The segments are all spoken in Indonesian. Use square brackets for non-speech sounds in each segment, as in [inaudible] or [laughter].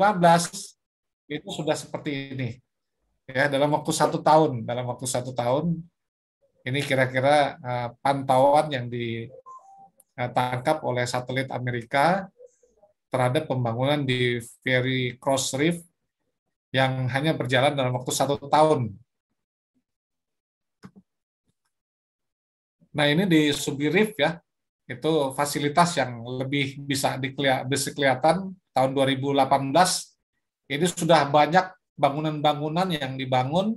2015 itu sudah seperti ini. Ya, dalam waktu satu tahun, dalam waktu satu tahun, ini kira-kira uh, pantauan yang ditangkap oleh satelit Amerika terhadap pembangunan di Ferry Cross Reef yang hanya berjalan dalam waktu satu tahun. Nah ini di Subi reef ya, itu fasilitas yang lebih bisa, dikelihatan, bisa kelihatan tahun 2018 ini sudah banyak bangunan-bangunan yang dibangun.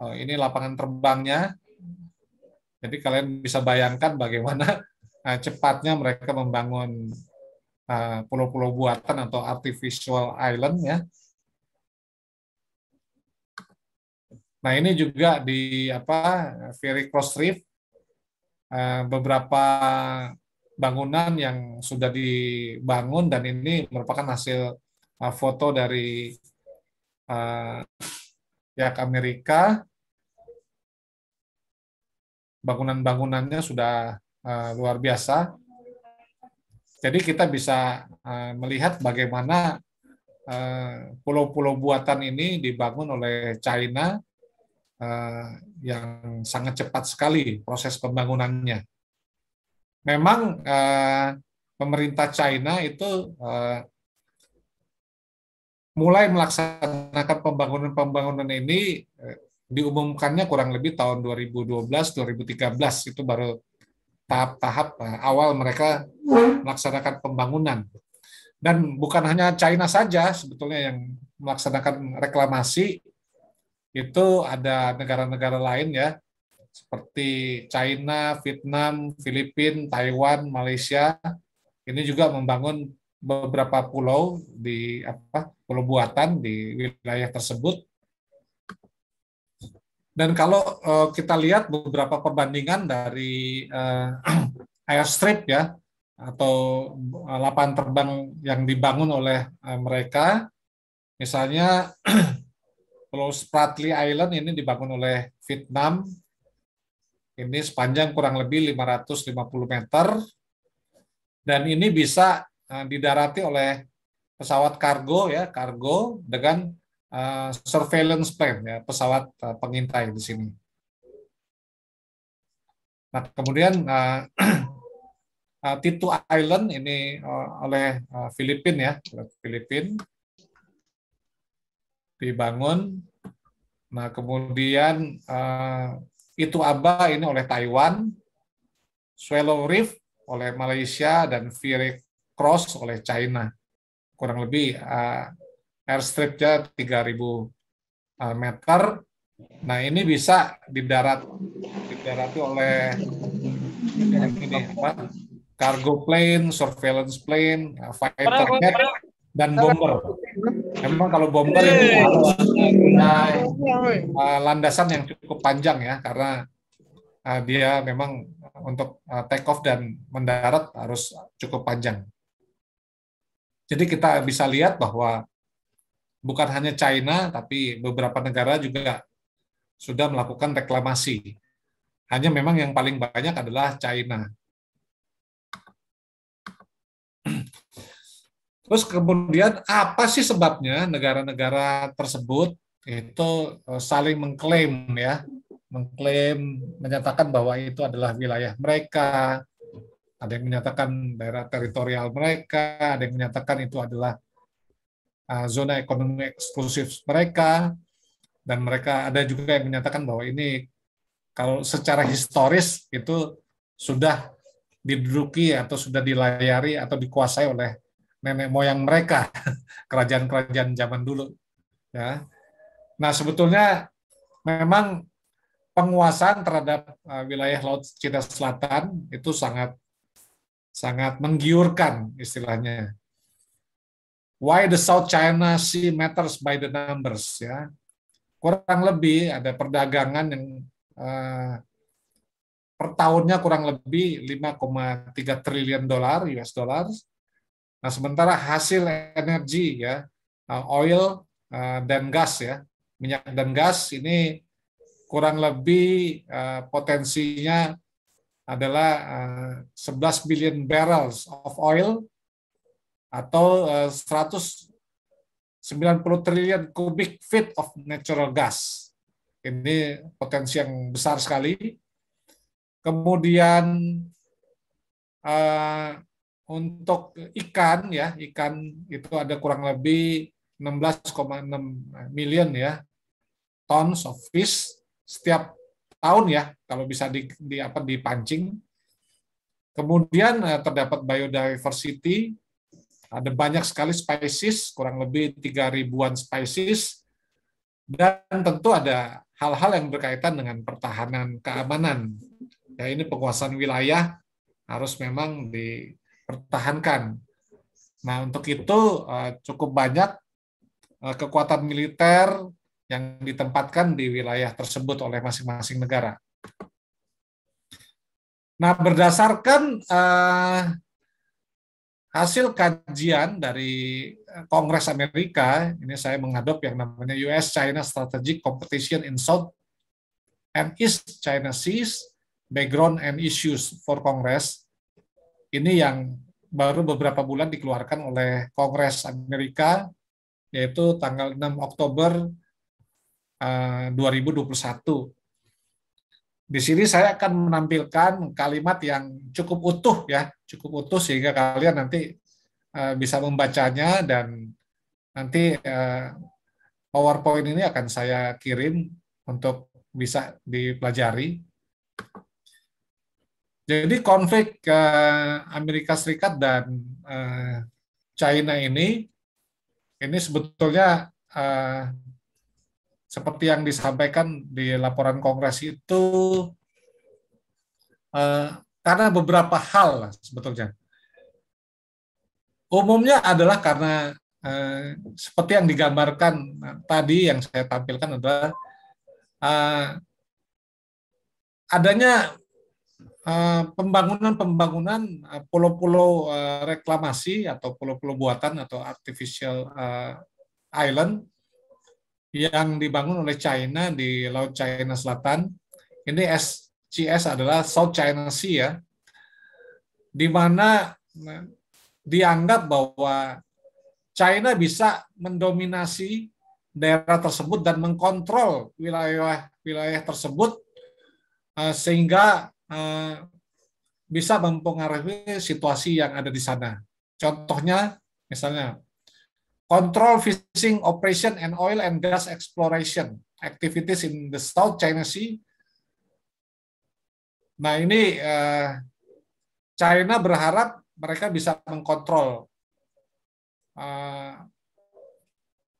Oh, ini lapangan terbangnya. Jadi kalian bisa bayangkan bagaimana uh, [laughs] cepatnya mereka membangun eh, pulau-pulau uh, buatan atau artificial island ya. Nah ini juga di apa Ferry Cross Reef uh, beberapa bangunan yang sudah dibangun dan ini merupakan hasil uh, foto dari uh, pihak Amerika. Bangunan-bangunannya sudah uh, luar biasa. Jadi kita bisa uh, melihat bagaimana uh, pulau-pulau uh, buatan ini dibangun oleh China uh, yang sangat cepat sekali proses pembangunannya memang eh, pemerintah China itu eh, mulai melaksanakan pembangunan-pembangunan ini eh, diumumkannya kurang lebih tahun 2012-2013 itu baru tahap-tahap eh, awal mereka melaksanakan pembangunan. Dan bukan hanya China saja sebetulnya yang melaksanakan reklamasi, itu ada negara-negara lain ya seperti China, Vietnam, Filipina, Taiwan, Malaysia. Ini juga membangun beberapa pulau di apa pulau buatan di wilayah tersebut. Dan kalau uh, kita lihat beberapa perbandingan dari uh, eh, [clears throat] airstrip ya atau eh, lapangan terbang yang dibangun oleh uh, mereka, misalnya [clears throat] Pulau Spratly Island ini dibangun oleh Vietnam, ini sepanjang kurang lebih 550 meter dan ini bisa eh, didarati oleh pesawat kargo ya, kargo dengan uh, surveillance plane ya, pesawat uh, pengintai di sini. Nah, kemudian uh, uh, [clears throat] Titu Island ini uh, oleh uh, Filipin ya, Filipin dibangun. Nah, kemudian uh, itu Aba ini oleh Taiwan, Swallow Reef oleh Malaysia, dan Fire Cross oleh China. Kurang lebih uh, airstripnya 3.000 uh, eh, meter. Nah ini bisa didarat didarati oleh ini apa? Cargo plane, surveillance plane, eh, fighter jet, dan bomber. Memang kalau bomber ini punya uh, landasan yang cukup panjang ya karena uh, dia memang uh, untuk uh, take off dan mendarat harus cukup panjang. Jadi kita bisa lihat bahwa bukan hanya China tapi beberapa negara juga sudah melakukan reklamasi. Hanya memang yang paling banyak adalah China. Terus kemudian apa sih sebabnya negara-negara tersebut itu eh, saling mengklaim ya, mengklaim menyatakan bahwa itu adalah wilayah mereka, ada yang menyatakan daerah teritorial mereka, ada yang menyatakan itu adalah eh, zona ekonomi eksklusif mereka, dan mereka ada juga yang menyatakan bahwa ini kalau secara historis itu sudah diduduki atau sudah dilayari atau dikuasai oleh nenek moyang mereka, [laughs] kerajaan-kerajaan zaman dulu. Ya. Nah, sebetulnya memang penguasaan terhadap uh, wilayah Laut Cina Selatan itu sangat sangat menggiurkan istilahnya. Why the South China Sea matters by the numbers ya. Kurang lebih ada perdagangan yang uh, per tahunnya kurang lebih 5,3 triliun dolar US dollars Nah, sementara hasil energi ya, uh, oil uh, dan gas ya, minyak dan gas ini kurang lebih uh, potensinya adalah 11 billion barrels of oil atau 190 triliun kubik feet of natural gas. Ini potensi yang besar sekali. Kemudian untuk ikan ya, ikan itu ada kurang lebih 16,6 million ya tons of fish setiap tahun ya kalau bisa di, di apa dipancing. Kemudian eh, terdapat biodiversity ada banyak sekali spesies, kurang lebih 3 ribuan spesies dan tentu ada hal-hal yang berkaitan dengan pertahanan keamanan. Ya ini penguasaan wilayah harus memang di pertahankan. Nah, untuk itu eh, cukup banyak eh, kekuatan militer yang ditempatkan di wilayah tersebut oleh masing-masing negara. Nah, berdasarkan eh, hasil kajian dari Kongres Amerika, ini saya mengadop yang namanya US-China Strategic Competition in South and East China Seas, Background and Issues for Congress, ini yang baru beberapa bulan dikeluarkan oleh Kongres Amerika yaitu tanggal 6 Oktober 2021. Eh, Di sini saya akan menampilkan kalimat yang cukup utuh ya, cukup utuh sehingga kalian nanti eh, bisa membacanya dan nanti eh, PowerPoint ini akan saya kirim untuk bisa dipelajari. Jadi konflik uh, Amerika Serikat dan uh, China ini ini sebetulnya uh, seperti yang disampaikan di laporan Kongres itu uh, karena beberapa hal sebetulnya. Umumnya adalah karena uh, seperti yang digambarkan tadi yang saya tampilkan adalah uh, adanya Eh, pembangunan-pembangunan uh, pulau-pulau uh, reklamasi atau pulau-pulau buatan atau artificial uh, island yang dibangun oleh China di Laut China Selatan. Ini SCS adalah South China Sea ya, di mana dianggap bahwa China bisa mendominasi daerah tersebut dan mengkontrol wilayah-wilayah tersebut sehingga Eh, bisa mempengaruhi situasi yang ada di sana. Contohnya, misalnya, control fishing operation and oil and gas exploration activities in the South China Sea. Nah ini eh, China berharap mereka bisa mengkontrol eh,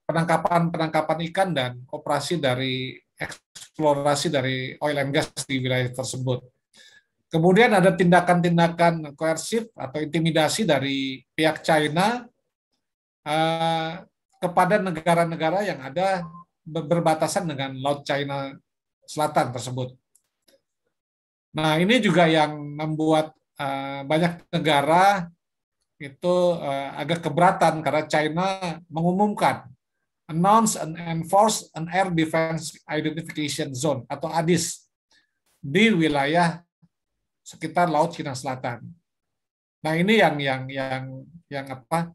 penangkapan-penangkapan ikan dan operasi dari eksplorasi dari oil and gas di wilayah tersebut. Kemudian ada tindakan-tindakan koersif atau intimidasi dari pihak China eh, kepada negara-negara yang ada berbatasan dengan Laut China Selatan tersebut. Nah, ini juga yang membuat eh, banyak negara itu eh, agak keberatan karena China mengumumkan announce and enforce an air defense identification zone atau ADIS di wilayah sekitar Laut Cina Selatan. Nah ini yang yang yang yang apa?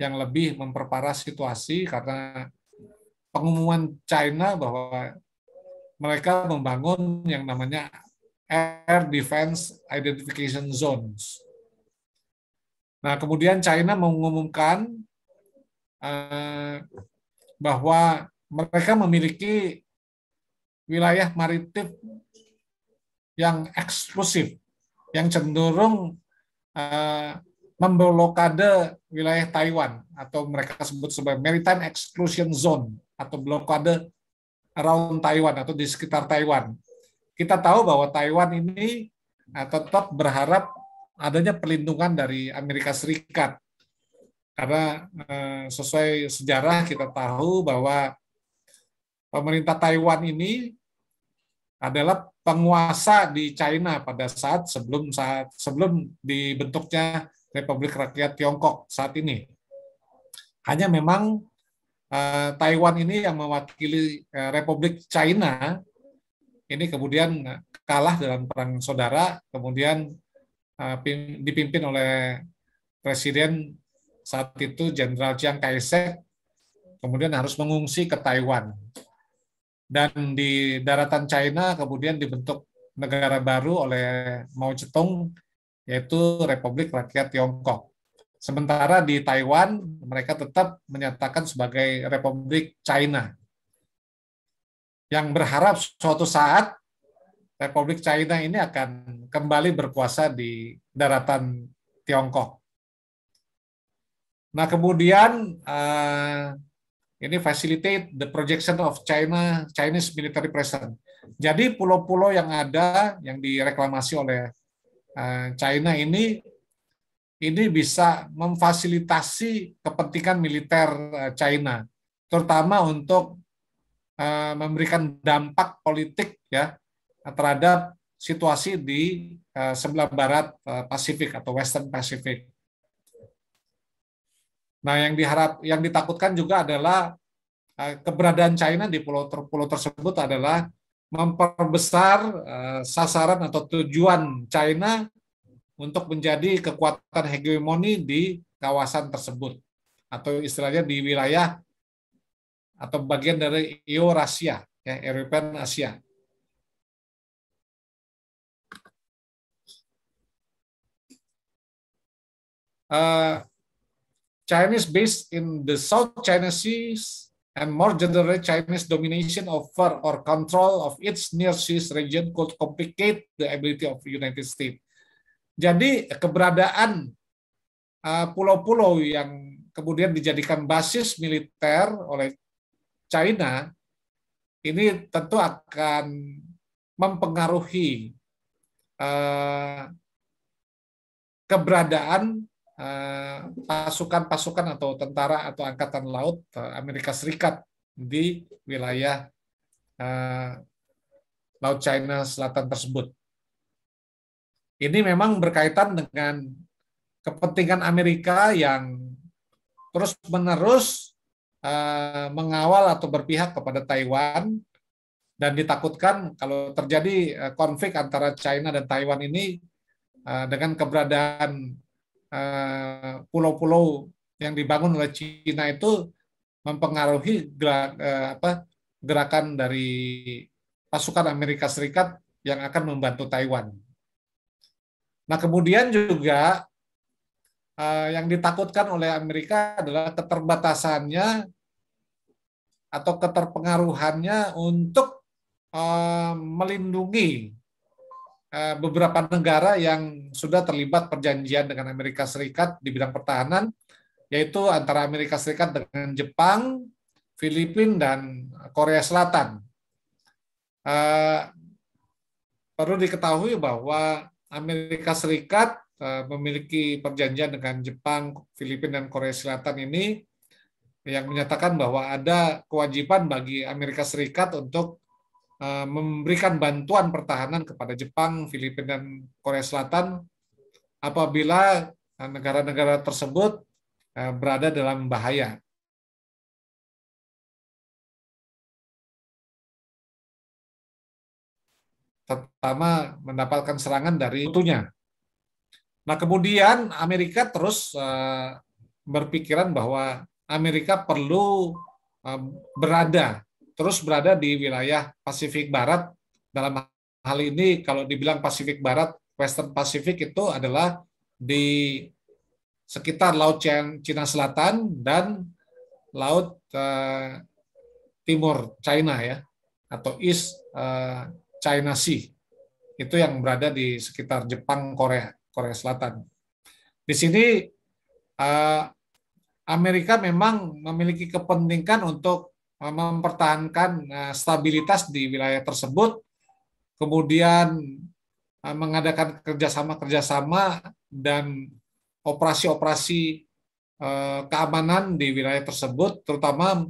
Yang lebih memperparah situasi karena pengumuman China bahwa mereka membangun yang namanya Air Defense Identification Zones. Nah, kemudian China mengumumkan eh, bahwa mereka memiliki wilayah maritim yang eksklusif yang cenderung uh, memblokade wilayah Taiwan atau mereka sebut sebagai maritime exclusion zone atau blokade around Taiwan atau di sekitar Taiwan. Kita tahu bahwa Taiwan ini uh, tetap berharap adanya perlindungan dari Amerika Serikat karena uh, sesuai sejarah kita tahu bahwa pemerintah Taiwan ini adalah penguasa di China pada saat sebelum saat sebelum dibentuknya Republik Rakyat Tiongkok saat ini. Hanya memang eh, Taiwan ini yang mewakili eh, Republik China ini kemudian kalah dalam perang saudara, kemudian eh, dipimpin oleh presiden saat itu Jenderal Chiang Kai-shek, kemudian harus mengungsi ke Taiwan dan di daratan China kemudian dibentuk negara baru oleh Mao Zedong yaitu Republik Rakyat Tiongkok. Sementara di Taiwan mereka tetap menyatakan sebagai Republik China. Yang berharap suatu saat Republik China ini akan kembali berkuasa di daratan Tiongkok. Nah, kemudian eh, ini facilitate the projection of China Chinese military presence. Jadi pulau-pulau yang ada yang direklamasi oleh eh, China ini ini bisa memfasilitasi kepentingan militer eh, China, terutama untuk eh, memberikan dampak politik ya terhadap situasi di sebelah barat Pasifik atau Western Pacific. Nah, yang diharap yang ditakutkan juga adalah eh, keberadaan China di pulau ter, pulau tersebut adalah memperbesar eh, sasaran atau tujuan China untuk menjadi kekuatan hegemoni di kawasan tersebut atau istilahnya di wilayah atau bagian dari Eurasia ya European Asia. Uh, Chinese based in the South China Sea and more generally Chinese domination over or control of its near seas region could complicate the ability of the United States. Jadi keberadaan uh, pulau-pulau uh, yang kemudian dijadikan basis militer oleh China ini tentu akan mempengaruhi uh, keberadaan Eh, pasukan-pasukan uh, atau tentara atau angkatan laut eh, Amerika Serikat di wilayah uh, Laut China Selatan tersebut. Ini memang berkaitan dengan kepentingan Amerika yang terus-menerus uh, mengawal atau berpihak kepada Taiwan dan ditakutkan kalau terjadi konflik antara China dan Taiwan ini dengan keberadaan Eh, pulau-pulau yang dibangun oleh Cina itu mempengaruhi gerak, uh, eh, apa, gerakan dari pasukan Amerika Serikat yang akan membantu Taiwan. Nah kemudian juga uh, yang ditakutkan oleh Amerika adalah keterbatasannya atau keterpengaruhannya untuk uh, melindungi Eh, beberapa negara yang sudah terlibat perjanjian dengan Amerika Serikat di bidang pertahanan, yaitu antara Amerika Serikat dengan Jepang, Filipina, dan Korea Selatan. Uh, perlu diketahui bahwa Amerika Serikat uh, memiliki perjanjian dengan Jepang, Filipina, dan Korea Selatan ini yang menyatakan bahwa ada kewajiban bagi Amerika Serikat untuk Eh, memberikan bantuan pertahanan kepada Jepang, Filipina, dan Korea Selatan apabila eh, negara-negara tersebut eh, berada dalam bahaya. terutama mendapatkan serangan dari utuhnya. Nah, kemudian Amerika terus berpikiran bahwa Amerika perlu berada terus berada di wilayah Pasifik Barat. Dalam hal ini kalau dibilang Pasifik Barat, Western Pacific itu adalah di sekitar Laut Cina Selatan dan Laut eh, Timur China ya atau East eh, China Sea. Itu yang berada di sekitar Jepang, Korea, Korea Selatan. Di sini eh, Amerika memang memiliki kepentingan untuk Eh, mempertahankan eh, stabilitas di wilayah tersebut, kemudian eh, mengadakan kerjasama-kerjasama dan operasi-operasi keamanan di wilayah tersebut, terutama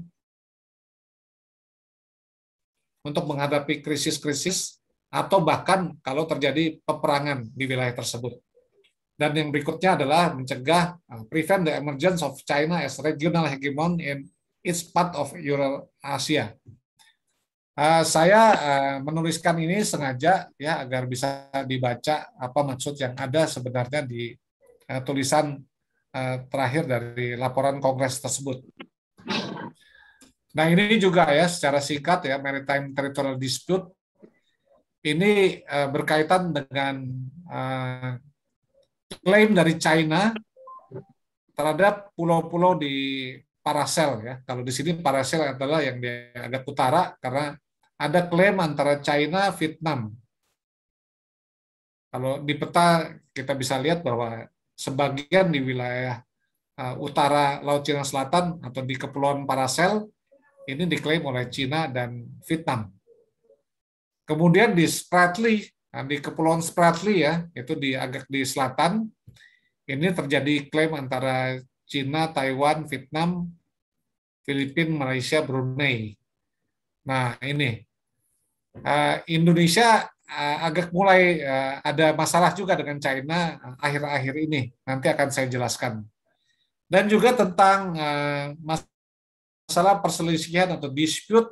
untuk menghadapi krisis-krisis atau bahkan kalau terjadi peperangan di wilayah tersebut. Dan yang berikutnya adalah mencegah prevent the emergence of China as regional hegemon in it's part of your Asia. Uh, saya uh, menuliskan ini sengaja ya agar bisa dibaca apa maksud yang ada sebenarnya di uh, tulisan uh, terakhir dari laporan kongres tersebut. Nah ini juga ya secara singkat ya maritime territorial dispute ini uh, berkaitan dengan uh, klaim dari China terhadap pulau-pulau di parasel ya. Kalau di sini parasel adalah yang ada utara karena ada klaim antara China Vietnam. Kalau di peta kita bisa lihat bahwa sebagian di wilayah uh, utara Laut Cina Selatan atau di Kepulauan Paracel ini diklaim oleh Cina dan Vietnam. Kemudian di Spratly, nah, di Kepulauan Spratly ya, itu di agak di selatan, ini terjadi klaim antara Cina, Taiwan, Vietnam, Filipina, Malaysia, Brunei. Nah ini uh, Indonesia uh, agak mulai uh, ada masalah juga dengan China akhir-akhir ini. Nanti akan saya jelaskan. Dan juga tentang uh, masalah perselisihan atau dispute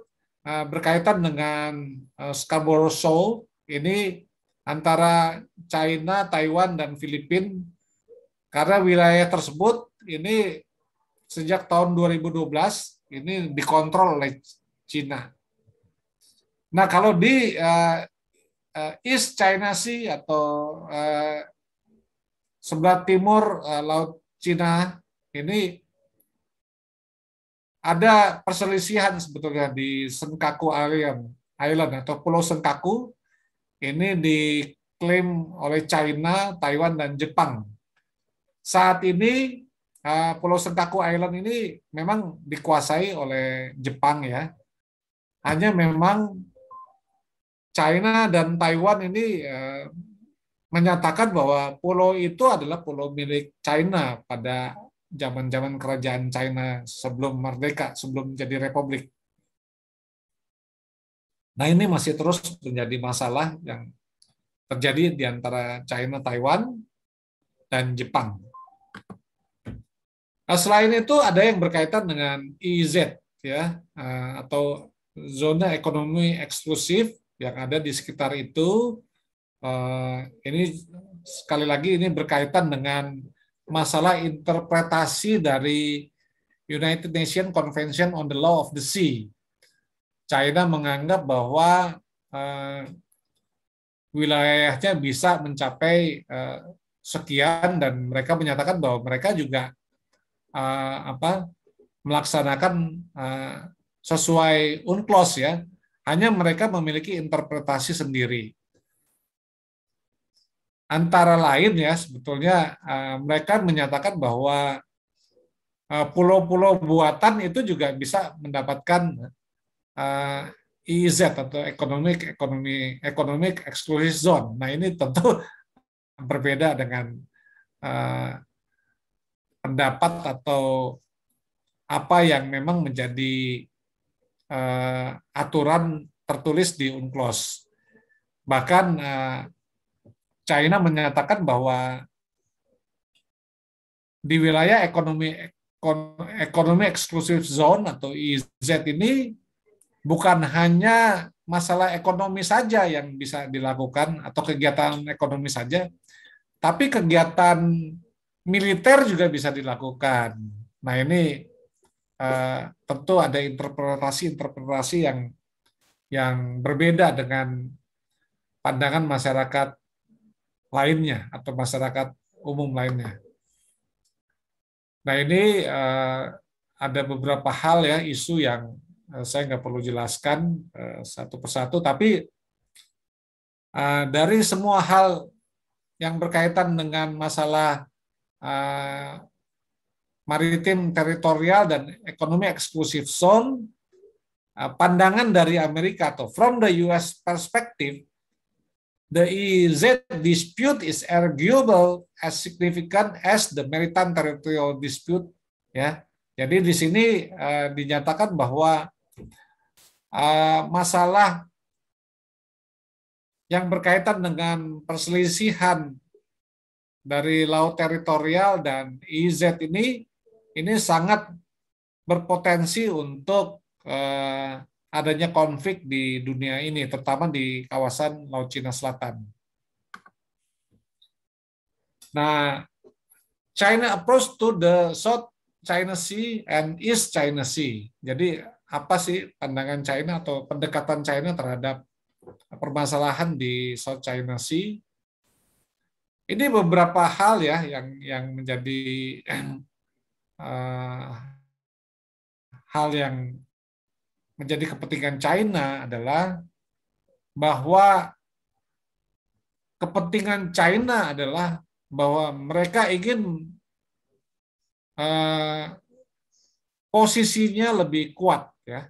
uh, berkaitan dengan uh, Scarborough Shoal ini antara China, Taiwan, dan Filipina karena wilayah tersebut ini sejak tahun 2012 ini dikontrol oleh Cina. Nah, kalau di uh, uh, East China Sea atau uh, sebelah timur uh, laut Cina ini ada perselisihan sebetulnya di Senkaku Island, Island atau Pulau Senkaku ini diklaim oleh China, Taiwan dan Jepang. Saat ini Eh, pulau Sengkaku Island ini memang dikuasai oleh Jepang ya. Hanya memang China dan Taiwan ini eh, menyatakan bahwa pulau itu adalah pulau milik China pada zaman-zaman kerajaan China sebelum merdeka, sebelum jadi republik. Nah, ini masih terus menjadi masalah yang terjadi di antara China, Taiwan, dan Jepang. Nah, selain itu ada yang berkaitan dengan IZ e ya eh, atau zona ekonomi eksklusif yang ada di sekitar itu. Eh, ini sekali lagi ini berkaitan dengan masalah interpretasi dari United Nations Convention on the Law of the Sea. China menganggap bahwa uh, wilayahnya bisa mencapai uh, sekian dan mereka menyatakan bahwa mereka juga uh, apa melaksanakan uh, sesuai UNCLOS ya. Hanya mereka memiliki interpretasi sendiri. Antara lain ya sebetulnya uh, mereka menyatakan bahwa pulau-pulau buatan itu juga bisa mendapatkan uh, EEZ atau economic ekonomi economic exclusive zone. Nah ini tentu [laughs] berbeda dengan pendapat atau apa yang memang menjadi uh, aturan tertulis di UNCLOS. Bahkan uh, China menyatakan bahwa di wilayah ekonomi ekonomi eksklusif zone atau EZ ini bukan hanya masalah ekonomi saja yang bisa dilakukan atau kegiatan ekonomi saja, tapi kegiatan militer juga bisa dilakukan. Nah ini uh, tentu ada interpretasi-interpretasi yang yang berbeda dengan pandangan masyarakat lainnya atau masyarakat umum lainnya. Nah ini uh, ada beberapa hal ya isu yang eh, saya nggak perlu jelaskan uh, satu persatu, tapi dari semua hal yang berkaitan dengan masalah Eh, maritim teritorial dan ekonomi eksklusif zone eh, pandangan dari Amerika atau from the US perspective the EEZ dispute is arguable as significant as the maritime territorial dispute ya jadi di sini uh, dinyatakan bahwa uh, masalah yang berkaitan dengan perselisihan dari laut teritorial dan IZ e ini ini sangat berpotensi untuk eh, adanya konflik di dunia ini, terutama di kawasan Laut Cina Selatan. Nah, China approach to the South China Sea and East China Sea. Jadi apa sih pandangan China atau pendekatan China terhadap permasalahan di South China Sea ini beberapa hal ya yang yang menjadi uh, [clears throat] hal yang menjadi kepentingan China adalah bahwa kepentingan China adalah bahwa mereka ingin uh, posisinya lebih kuat ya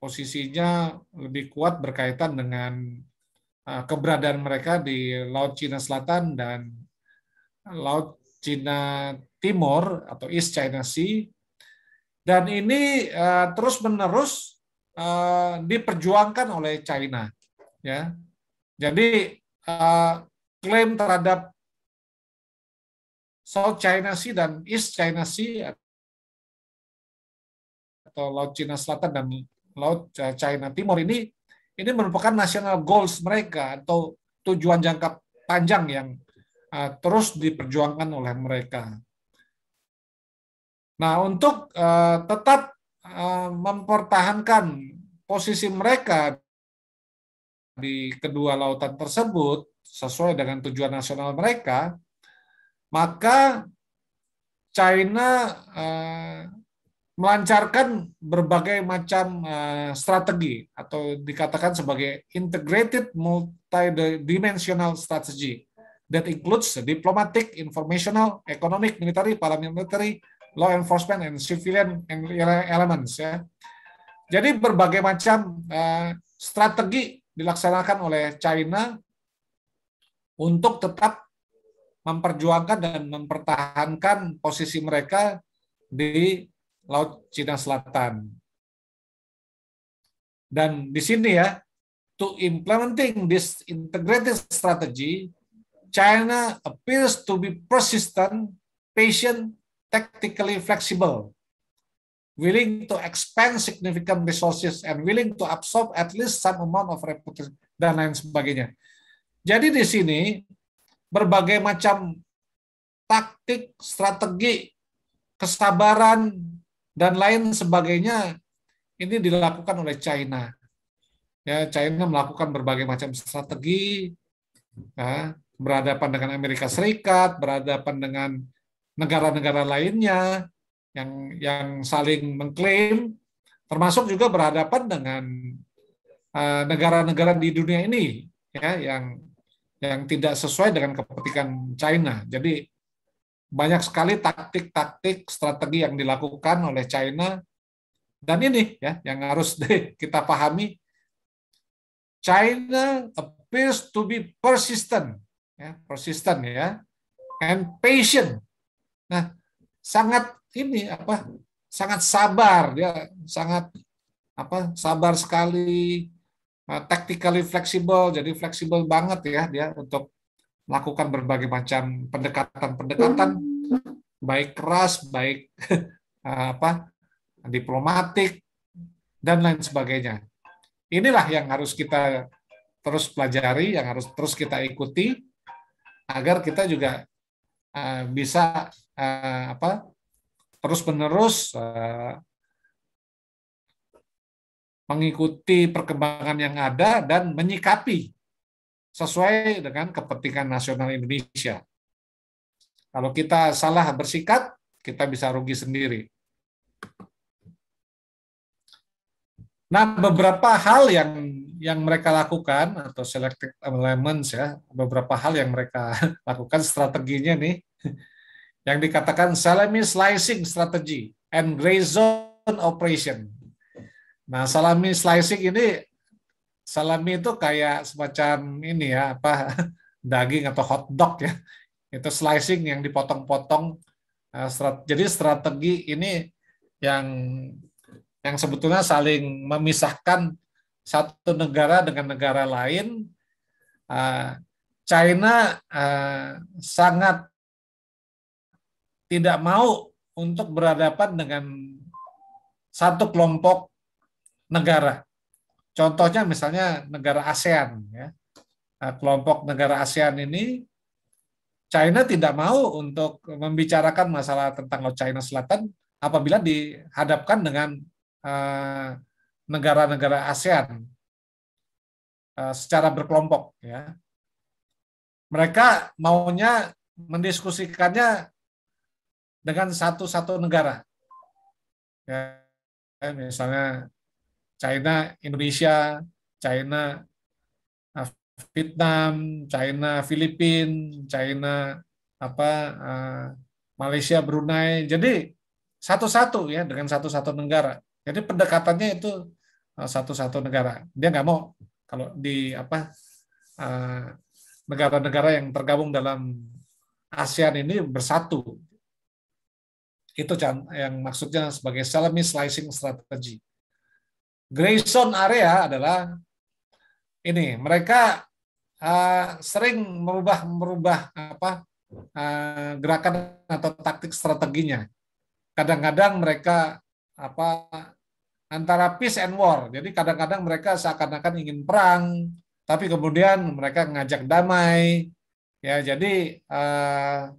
posisinya lebih kuat berkaitan dengan Eh, keberadaan mereka di Laut Cina Selatan dan Laut Cina Timur atau East China Sea. Dan ini eh, terus-menerus eh, diperjuangkan oleh China. Ya, jadi klaim terhadap South China Sea dan East China Sea atau Laut Cina Selatan dan Laut China Timur ini ini merupakan national goals mereka atau tujuan jangka panjang yang uh, terus diperjuangkan oleh mereka. Nah, untuk uh, tetap uh, mempertahankan posisi mereka di kedua lautan tersebut sesuai dengan tujuan nasional mereka, maka China uh, melancarkan berbagai macam uh, strategi atau dikatakan sebagai integrated multidimensional strategy that includes diplomatic, informational, economic, military, paramilitary, law enforcement, and civilian elements. Ya. Jadi berbagai macam uh, strategi dilaksanakan oleh China untuk tetap memperjuangkan dan mempertahankan posisi mereka di Laut Cina Selatan. Dan di sini ya, to implementing this integrated strategy, China appears to be persistent, patient, tactically flexible, willing to expand significant resources and willing to absorb at least some amount of reputation dan lain sebagainya. Jadi di sini berbagai macam taktik, strategi, kesabaran, dan lain sebagainya ini dilakukan oleh China. Ya, China melakukan berbagai macam strategi, ya, berhadapan dengan Amerika Serikat, berhadapan dengan negara-negara lainnya yang yang saling mengklaim, termasuk juga berhadapan dengan eh, negara-negara uh, di dunia ini, ya, yang yang tidak sesuai dengan kepentingan China. Jadi banyak sekali taktik-taktik strategi yang dilakukan oleh China dan ini ya yang harus [laughs] kita pahami China appears to be persistent ya persistent ya and patient nah sangat ini apa sangat sabar dia sangat apa sabar sekali uh, tactically flexible jadi fleksibel banget ya dia untuk lakukan berbagai macam pendekatan-pendekatan mm-hmm. baik keras, baik [laughs] eh, apa diplomatik dan lain sebagainya. Inilah yang harus kita terus pelajari, yang harus terus kita ikuti agar kita juga uh, bisa uh, apa terus-menerus uh, mengikuti perkembangan yang ada dan menyikapi sesuai dengan kepentingan nasional Indonesia. Kalau kita salah bersikap, kita bisa rugi sendiri. Nah, beberapa hal yang yang mereka lakukan atau selected elements ya, beberapa hal yang mereka [laughs] lakukan strateginya nih yang dikatakan salami slicing strategy and gray zone operation. Nah, salami slicing ini salami itu kayak semacam ini ya apa [laughs] daging atau hot dog ya itu slicing yang dipotong-potong eh, jadi strategi ini yang yang sebetulnya saling memisahkan satu negara dengan negara lain eh, China eh, sangat tidak mau untuk berhadapan dengan satu kelompok negara Contohnya misalnya negara ASEAN ya. Nah, kelompok negara ASEAN ini China tidak mau untuk membicarakan masalah tentang Laut China Selatan apabila dihadapkan dengan eh, negara-negara ASEAN eh, secara berkelompok ya. Mereka maunya mendiskusikannya dengan satu-satu negara. Ya, misalnya China Indonesia, China uh, Vietnam, China Filipina, China apa uh, Malaysia Brunei. Jadi satu-satu ya dengan satu-satu negara. Jadi pendekatannya itu uh, satu-satu negara. Dia nggak mau kalau di apa negara-negara yang tergabung dalam ASEAN ini bersatu. Itu yang maksudnya sebagai salami slicing strategy. Grayson area adalah ini mereka uh, sering merubah merubah apa uh, gerakan atau taktik strateginya. Kadang-kadang mereka apa antara peace and war. Jadi kadang-kadang mereka seakan-akan ingin perang, tapi kemudian mereka ngajak damai. Ya, jadi uh,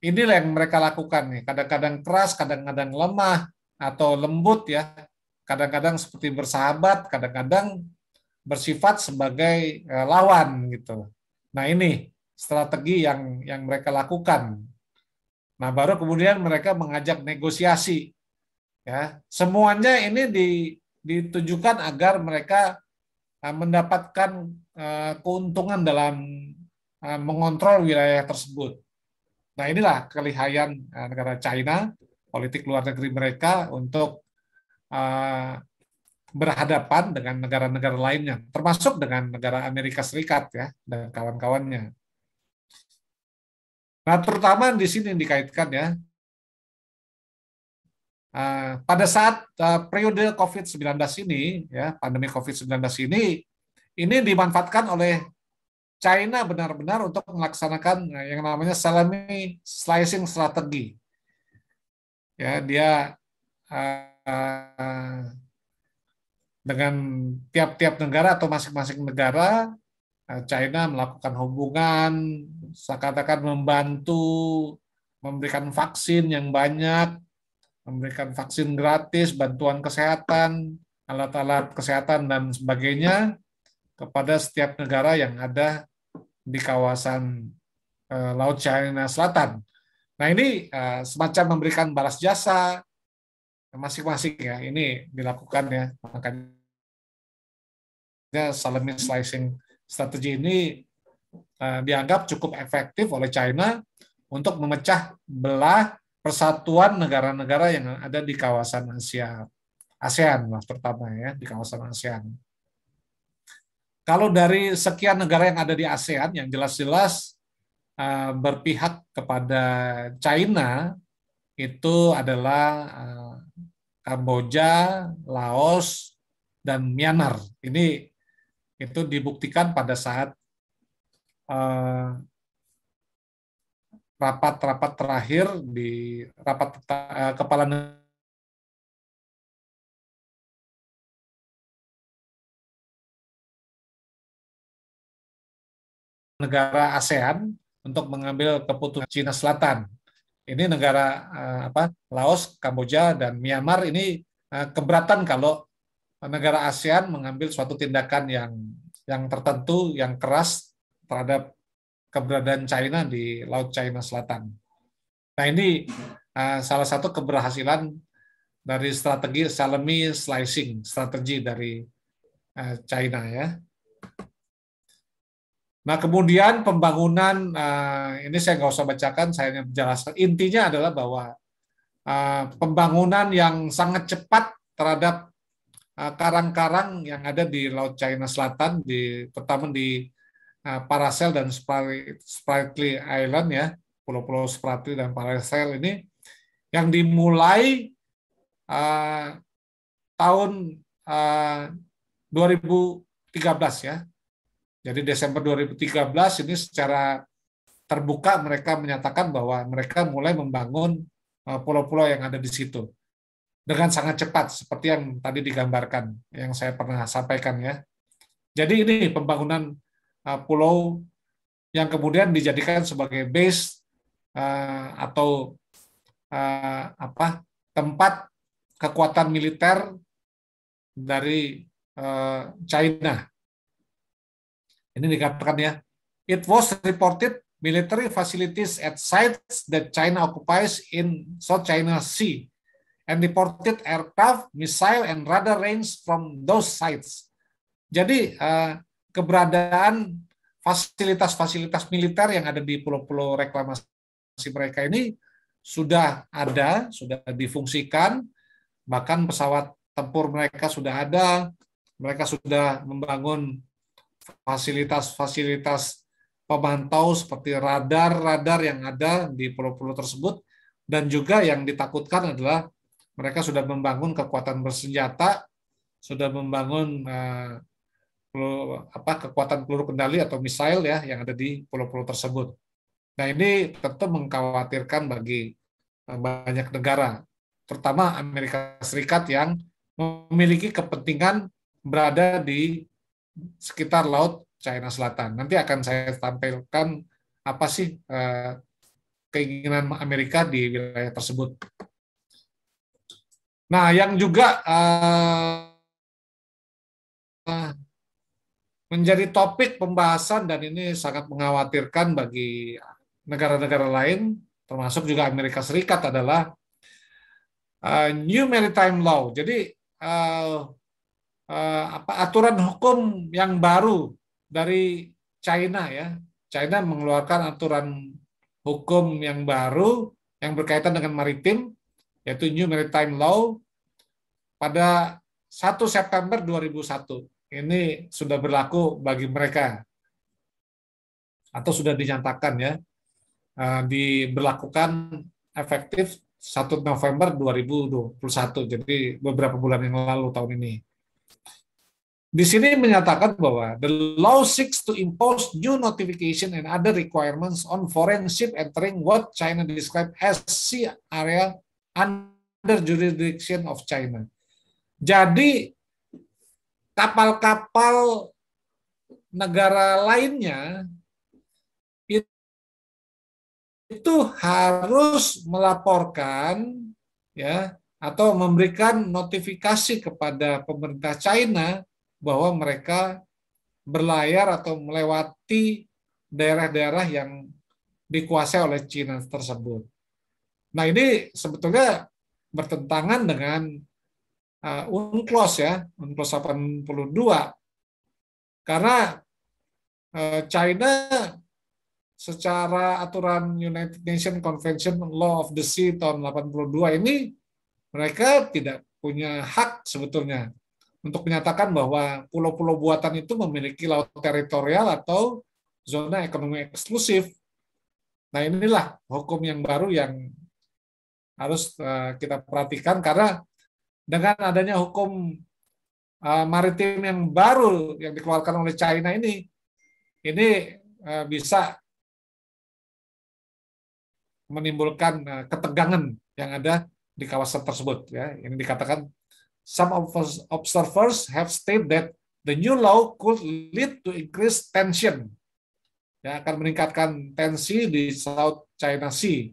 inilah yang mereka lakukan nih. Kadang-kadang keras, kadang-kadang lemah atau lembut ya kadang-kadang seperti bersahabat, kadang-kadang bersifat sebagai eh, lawan gitu. Nah ini strategi yang yang mereka lakukan. Nah baru kemudian mereka mengajak negosiasi. Ya semuanya ini di, ditujukan agar mereka eh, mendapatkan eh, keuntungan dalam mengontrol wilayah tersebut. Nah inilah kelihayan negara China, politik luar negeri mereka untuk Eh, berhadapan dengan negara-negara lainnya, termasuk dengan negara Amerika Serikat ya dan kawan-kawannya. Nah, terutama di sini dikaitkan ya. Eh, pada saat eh, periode COVID-19 ini, ya pandemi COVID-19 ini, ini dimanfaatkan oleh China benar-benar untuk melaksanakan yang namanya salami slicing strategi. Ya, dia Eh, dengan tiap-tiap negara atau masing-masing negara eh, China melakukan hubungan seakan-akan membantu memberikan vaksin yang banyak memberikan vaksin gratis bantuan kesehatan alat-alat kesehatan dan sebagainya kepada setiap negara yang ada di kawasan eh, laut China Selatan. Nah ini semacam memberikan balas jasa masing-masing ya ini dilakukan ya makanya salami slicing strategi ini uh, dianggap cukup efektif oleh China untuk memecah belah persatuan negara-negara yang ada di kawasan Asia ASEAN lah terutama ya di kawasan ASEAN. Kalau dari sekian negara yang ada di ASEAN yang jelas-jelas uh, berpihak kepada China itu adalah uh, Kamboja, Laos, dan Myanmar. Ini itu dibuktikan pada saat eh, rapat-rapat eh, terakhir di rapat eh, kepala negara ASEAN untuk mengambil keputusan Cina Selatan ini negara eh, apa Laos, Kamboja dan Myanmar ini eh, keberatan kalau negara ASEAN mengambil suatu tindakan yang yang tertentu yang keras terhadap keberadaan China di Laut China Selatan. Nah ini eh, salah satu keberhasilan dari strategi salami slicing strategi dari China ya. Nah kemudian pembangunan uh, ini saya nggak usah bacakan, saya hanya menjelaskan intinya adalah bahwa uh, pembangunan yang sangat cepat terhadap eh, karang-karang yang ada di Laut China Selatan, di pertama di uh, Paracel dan Spratly Island ya, pulau-pulau Spratly dan Paracel ini yang dimulai uh, tahun uh, 2013 ya, jadi Desember 2013 ini secara terbuka mereka menyatakan bahwa mereka mulai membangun eh, pulau-pulau yang ada di situ dengan sangat cepat seperti yang tadi digambarkan yang saya pernah sampaikan ya. Jadi ini pembangunan eh, pulau yang kemudian dijadikan sebagai base eh, atau apa tempat kekuatan militer dari China ini dikatakan ya, it was reported military facilities at sites that China occupies in South China Sea and reported aircraft, missile, and radar range from those sites. Jadi uh, keberadaan fasilitas-fasilitas militer yang ada di pulau-pulau reklamasi mereka ini sudah ada, sudah difungsikan, bahkan pesawat tempur mereka sudah ada, mereka sudah membangun fasilitas-fasilitas pemantau seperti radar-radar yang ada di pulau-pulau tersebut dan juga yang ditakutkan adalah mereka sudah membangun kekuatan bersenjata, sudah membangun uh, eh, pelu, apa kekuatan peluru kendali atau misail ya yang ada di pulau-pulau tersebut. Nah ini tentu mengkhawatirkan bagi eh, banyak negara, terutama Amerika Serikat yang memiliki kepentingan berada di sekitar laut China Selatan. Nanti akan saya tampilkan apa sih eh, keinginan Amerika di wilayah tersebut. Nah, yang juga eh, menjadi topik pembahasan dan ini sangat mengkhawatirkan bagi negara-negara lain, termasuk juga Amerika Serikat adalah eh, New Maritime Law. Jadi Eh, apa aturan hukum yang baru dari China ya. China mengeluarkan aturan hukum yang baru yang berkaitan dengan maritim yaitu New Maritime Law pada 1 September 2001. Ini sudah berlaku bagi mereka atau sudah dinyatakan ya eh, diberlakukan efektif 1 November 2021. Jadi beberapa bulan yang lalu tahun ini. Di sini menyatakan bahwa the law seeks to impose new notification and other requirements on foreign ship entering what China described as sea area under jurisdiction of China. Jadi kapal-kapal negara lainnya itu harus melaporkan ya atau memberikan notifikasi kepada pemerintah China bahwa mereka berlayar atau melewati daerah-daerah yang dikuasai oleh China tersebut. Nah ini sebetulnya bertentangan dengan uh, UNCLOS ya, UNCLOS 82. Karena uh, China secara aturan United Nations Convention Law of the Sea tahun 82 ini mereka tidak punya hak sebetulnya untuk menyatakan bahwa pulau-pulau buatan itu memiliki laut teritorial atau zona ekonomi eksklusif. Nah inilah hukum yang baru yang harus eh, kita perhatikan karena dengan adanya hukum eh, maritim yang baru yang dikeluarkan oleh China ini, ini eh, bisa menimbulkan ketegangan yang ada di kawasan tersebut. Ya, ini dikatakan some observers have stated that the new law could lead to increased tension. Ya, akan meningkatkan tensi di South China Sea.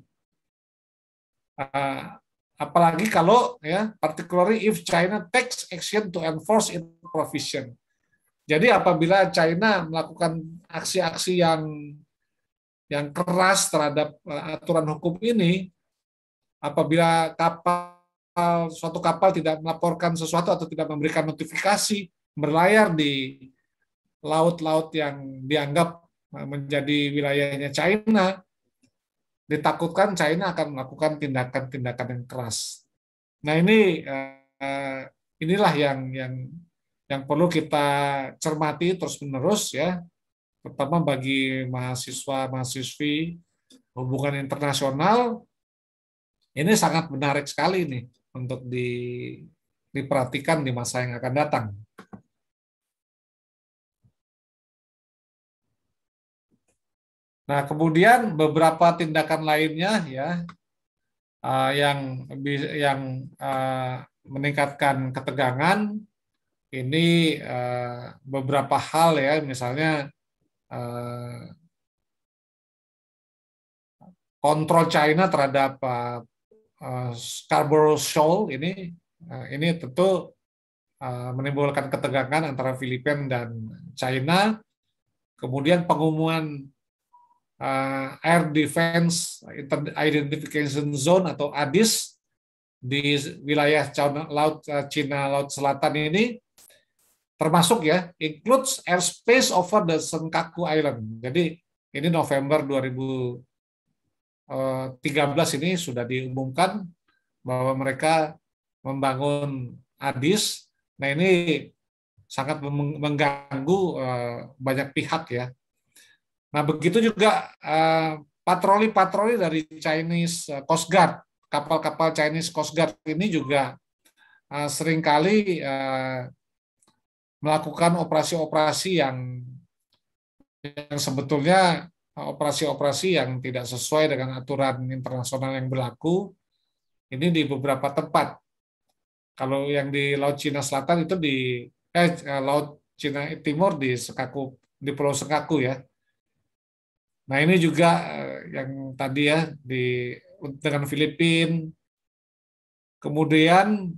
Uh, apalagi kalau ya particularly if China takes action to enforce its provision. Jadi apabila China melakukan aksi-aksi yang yang keras terhadap eh, aturan hukum ini, apabila kapal suatu kapal tidak melaporkan sesuatu atau tidak memberikan notifikasi berlayar di laut-laut yang dianggap eh, menjadi wilayahnya China ditakutkan China akan melakukan tindakan-tindakan yang keras. Nah ini eh, inilah yang yang yang perlu kita cermati terus-menerus ya, terutama bagi mahasiswa mahasiswi hubungan internasional ini sangat menarik sekali nih untuk di, diperhatikan di masa yang akan datang. Nah, kemudian beberapa tindakan lainnya ya ah, yang yang ah, meningkatkan ketegangan ini ah, beberapa hal ya, misalnya kontrol China terhadap Eh, scarborough Shoal ini eh, ini tentu eh, menimbulkan ketegangan antara Filipina dan China. Kemudian pengumuman Air Defense Identification Zone atau ADIS di wilayah laut Cina laut selatan ini termasuk ya includes airspace over the Senkaku Island. Jadi ini November 2000 13 eh, ini sudah diumumkan bahwa mereka membangun ADIS. Nah ini sangat mengganggu eh, banyak pihak ya. Nah begitu juga eh, patroli-patroli dari Chinese Coast Guard, kapal-kapal Chinese Coast Guard ini juga seringkali melakukan operasi-operasi yang yang sebetulnya operasi-operasi yang tidak sesuai dengan aturan internasional yang berlaku ini di beberapa tempat. Kalau yang di Laut Cina Selatan itu di eh, Laut Cina Timur di Sekaku di Pulau Sekaku ya. Nah ini juga eh, yang tadi ya di dengan Filipina. Kemudian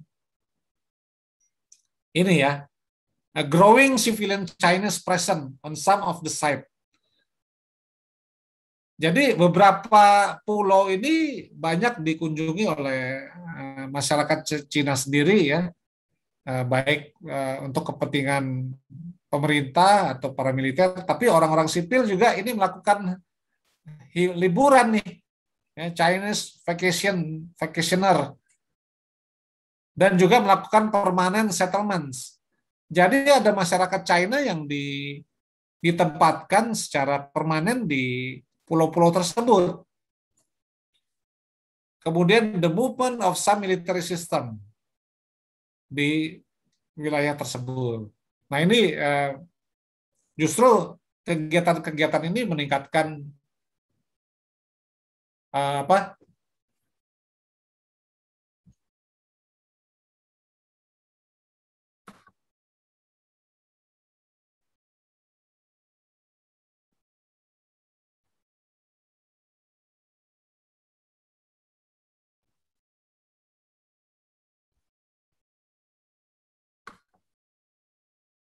ini ya, a growing civilian Chinese presence on some of the site jadi beberapa pulau ini banyak dikunjungi oleh eh, masyarakat Cina sendiri ya, eh, baik eh, untuk kepentingan pemerintah atau para militer, tapi orang-orang sipil juga ini melakukan liburan nih, ya, Chinese vacation vacationer, dan juga melakukan permanent settlements. Jadi ada masyarakat China yang di, ditempatkan secara permanen di pulau-pulau tersebut. Kemudian the movement of some military system di wilayah tersebut. Nah ini eh, justru kegiatan-kegiatan ini meningkatkan eh, apa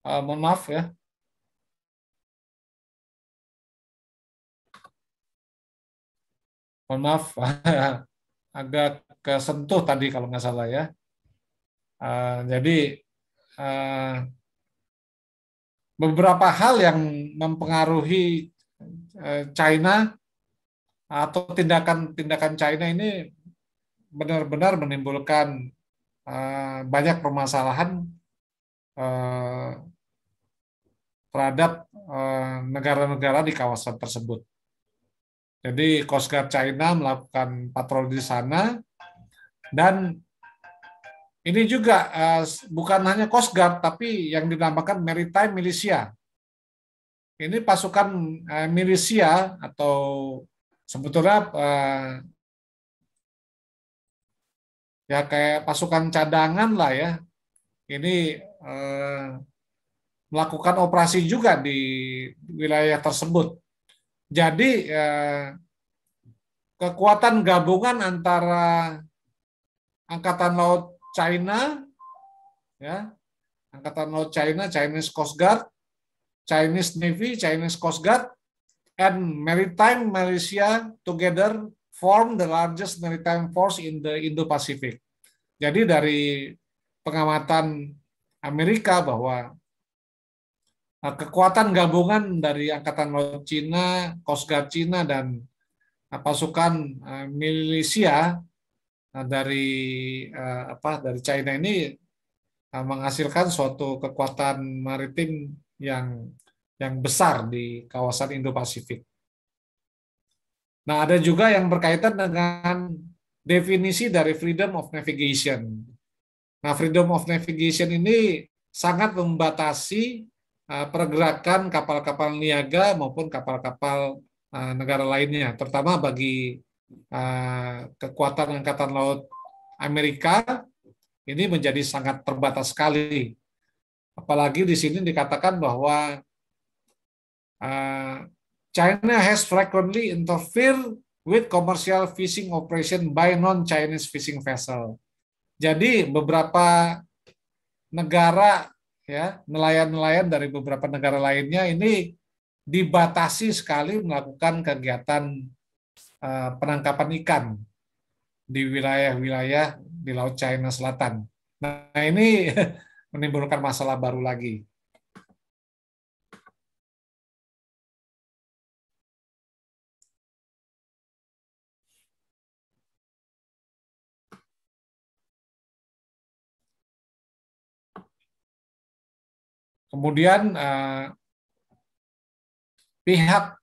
uh, mohon maaf ya. Mohon maaf, [laughs] agak kesentuh tadi kalau nggak salah ya. Uh, jadi uh, beberapa hal yang mempengaruhi eh, China atau tindakan-tindakan China ini benar-benar menimbulkan banyak permasalahan eh, terhadap eh, negara-negara di kawasan tersebut. Jadi Coast Guard China melakukan patroli di sana dan ini juga eh, bukan hanya Coast Guard tapi yang dinamakan Maritime Militia. Ini pasukan eh, milisia atau sebetulnya ya kayak pasukan cadangan lah ya. Ini melakukan operasi juga di wilayah tersebut. Jadi eh, kekuatan gabungan antara Angkatan Laut China, ya, Angkatan Laut China, Chinese Coast Guard, Chinese Navy, Chinese Coast Guard, and Maritime Malaysia together form the largest maritime force in the Indo-Pacific. Jadi dari pengamatan Amerika bahwa Eh, kekuatan gabungan dari Angkatan Laut Cina, Coast Guard Cina, dan eh, pasukan eh, milisia dari apa dari China ini menghasilkan suatu kekuatan maritim yang yang besar di kawasan Indo-Pasifik. Nah, ada juga yang berkaitan dengan definisi dari freedom of navigation. Nah, freedom of navigation ini sangat membatasi Ah, pergerakan kapal-kapal niaga maupun kapal-kapal ah, negara lainnya, terutama bagi ah, kekuatan angkatan laut Amerika ini menjadi sangat terbatas sekali. Apalagi di sini dikatakan bahwa China has frequently interfered with commercial fishing operation by non-Chinese fishing vessel. Jadi beberapa negara ya nelayan-nelayan dari beberapa negara lainnya ini dibatasi sekali melakukan kegiatan eh, penangkapan ikan di wilayah-wilayah di Laut China Selatan. Nah ini [laughs] menimbulkan masalah baru lagi. Kemudian eh, pihak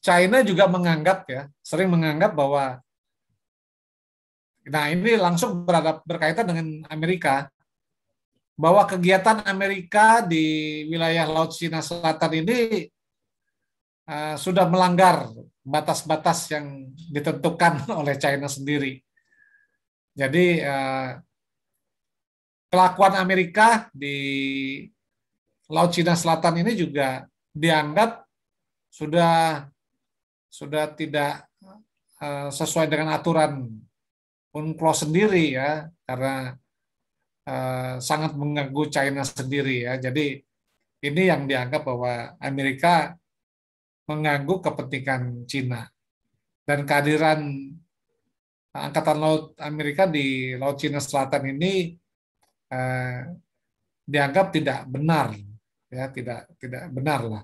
China juga menganggap ya, sering menganggap bahwa nah ini langsung berhadap, berkaitan dengan Amerika bahwa kegiatan Amerika di wilayah Laut Cina Selatan ini uh, sudah melanggar batas-batas yang ditentukan [laughs] oleh China sendiri. Jadi uh, kelakuan Amerika di Laut Cina Selatan ini juga dianggap sudah sudah tidak uh, sesuai dengan aturan UNCLOS sendiri ya karena uh, sangat mengganggu China sendiri ya. Jadi ini yang dianggap bahwa Amerika mengganggu kepentingan Cina dan kehadiran angkatan laut Amerika di laut Cina Selatan ini eh, dianggap tidak benar ya tidak tidak benar lah.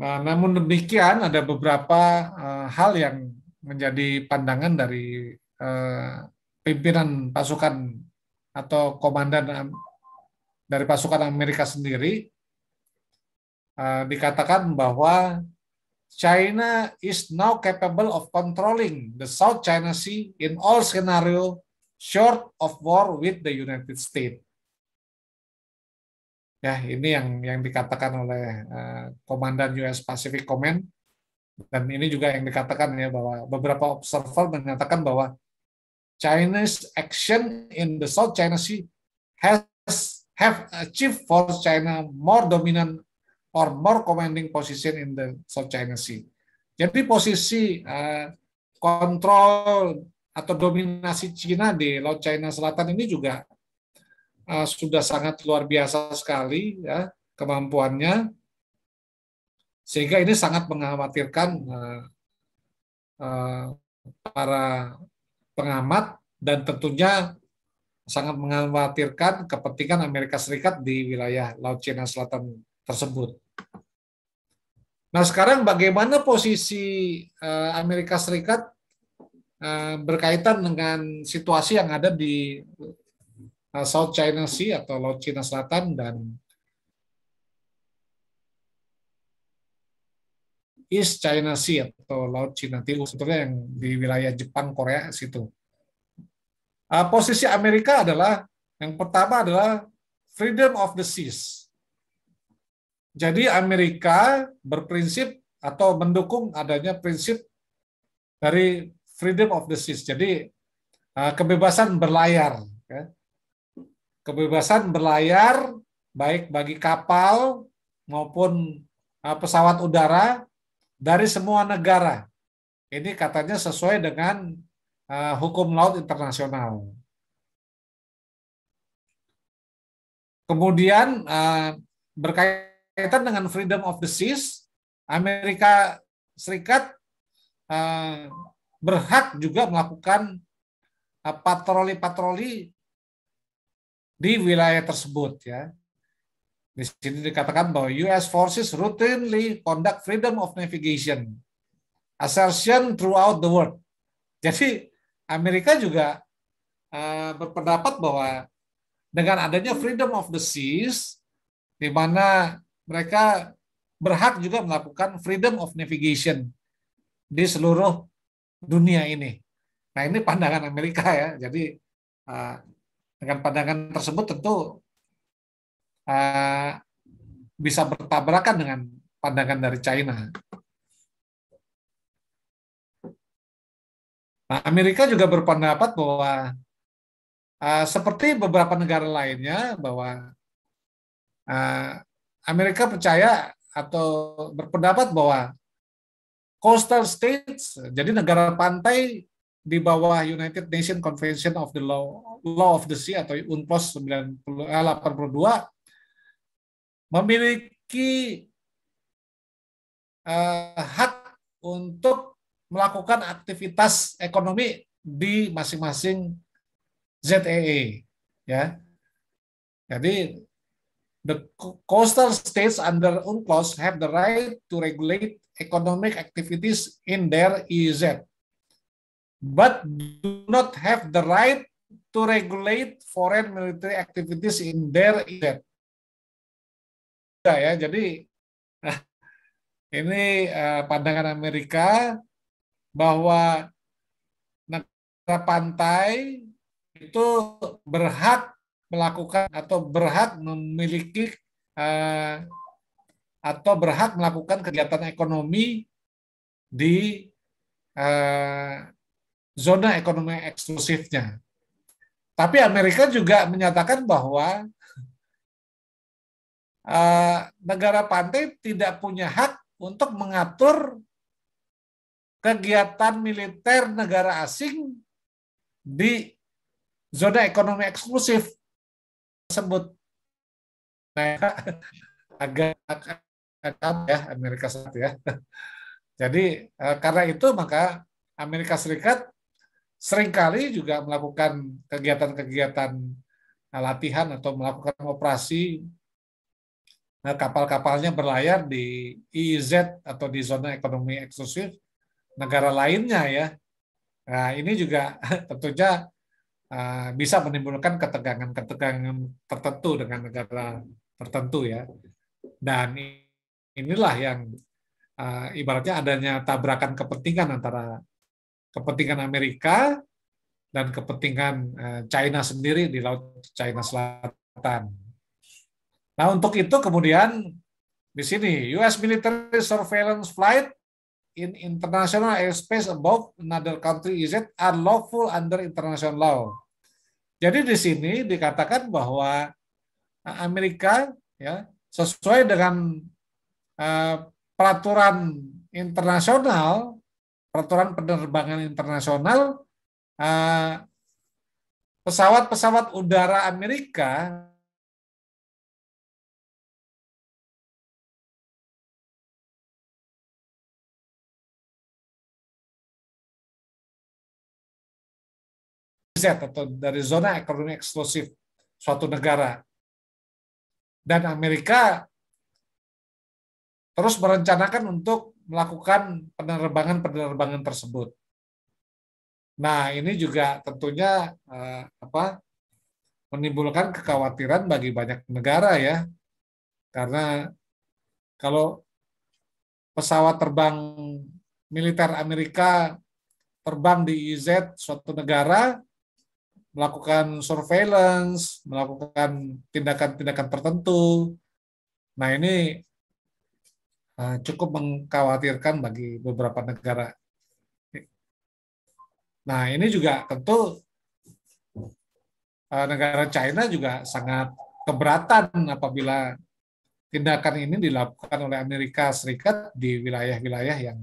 Nah, namun demikian ada beberapa uh, hal yang menjadi pandangan dari uh, pimpinan pasukan atau komandan eh, dari pasukan Amerika sendiri uh, dikatakan bahwa China is now capable of controlling the South China Sea in all scenario short of war with the United States. Ya, ini yang yang dikatakan oleh eh, Komandan US Pacific Command dan ini juga yang dikatakan ya bahwa beberapa observer menyatakan bahwa Chinese action in the South China Sea has have achieved for China more dominant or more commanding position in the South China Sea. Jadi posisi uh, kontrol atau dominasi Cina di Laut China Selatan ini juga uh, sudah sangat luar biasa sekali ya kemampuannya sehingga ini sangat mengkhawatirkan uh, uh, para pengamat dan tentunya sangat mengkhawatirkan kepentingan Amerika Serikat di wilayah Laut Cina Selatan tersebut. Nah sekarang bagaimana posisi uh, Amerika Serikat Eh, berkaitan dengan situasi yang ada di eh, South China Sea atau Laut Cina Selatan dan East China Sea atau Laut Cina Timur sebetulnya yang di wilayah Jepang Korea situ. Eh, posisi Amerika adalah yang pertama adalah freedom of the seas. Jadi Amerika berprinsip atau mendukung adanya prinsip dari freedom of the seas. Jadi uh, kebebasan berlayar, ya. kebebasan berlayar baik bagi kapal maupun uh, pesawat udara dari semua negara. Ini katanya sesuai dengan uh, hukum laut internasional. Kemudian berkaitan dengan freedom of the seas, Amerika Serikat berhak juga melakukan eh, patroli-patroli di wilayah tersebut ya. Di sini dikatakan bahwa US forces routinely conduct freedom of navigation assertion throughout the world. Jadi Amerika juga uh, berpendapat bahwa dengan adanya freedom of the seas di mana mereka berhak juga melakukan freedom of navigation di seluruh dunia ini. Nah ini pandangan Amerika ya. Jadi uh, dengan pandangan tersebut tentu uh, bisa bertabrakan dengan pandangan dari China. Nah, Amerika juga berpendapat bahwa uh, seperti beberapa negara lainnya bahwa uh, Amerika percaya atau berpendapat bahwa coastal states, jadi negara pantai di bawah United Nations Convention of the Law, Law of the Sea atau UNCLOS 82 eh, memiliki eh, hak untuk melakukan aktivitas ekonomi di masing-masing ZEE e, ya. Jadi the coastal states under UNCLOS have the right to regulate economic activities in their EZ, but do not have the right to regulate foreign military activities in their EZ. Ya, jadi ini eh, pandangan Amerika bahwa negara pantai itu berhak melakukan atau berhak memiliki eh, atau berhak melakukan kegiatan ekonomi di eh, zona ekonomi eksklusifnya. Tapi Amerika juga menyatakan bahwa eh, negara pantai tidak punya hak untuk mengatur kegiatan militer negara asing di zona ekonomi eksklusif tersebut. Nah, [laughs] agak, agak ya Amerika Serikat ya. [laughs] Jadi eh, karena itu maka Amerika Serikat seringkali juga melakukan kegiatan-kegiatan eh, latihan atau melakukan operasi eh, kapal-kapalnya berlayar di IEZ atau di zona ekonomi eksklusif negara lainnya ya. Nah, ini juga [laughs] tentunya bisa menimbulkan ketegangan-ketegangan tertentu dengan negara tertentu ya. Dan inilah yang uh, ibaratnya adanya tabrakan kepentingan antara kepentingan Amerika dan kepentingan uh, China sendiri di laut China Selatan. Nah, untuk itu kemudian di sini US military surveillance flight in international airspace above another country is it unlawful under international law. Jadi di sini dikatakan bahwa Amerika ya sesuai dengan Eh, peraturan internasional, peraturan penerbangan internasional, eh, pesawat-pesawat udara Amerika atau dari zona ekonomi eksklusif suatu negara. Dan Amerika terus merencanakan untuk melakukan penerbangan-penerbangan tersebut. Nah, ini juga tentunya eh, apa menimbulkan kekhawatiran bagi banyak negara ya. Karena kalau pesawat terbang militer Amerika terbang di IZ e suatu negara melakukan surveillance, melakukan tindakan-tindakan tertentu. Nah, ini Eh, cukup mengkhawatirkan bagi beberapa negara. Nah, ini juga tentu eh, negara China juga sangat keberatan apabila tindakan ini dilakukan oleh Amerika Serikat di wilayah-wilayah yang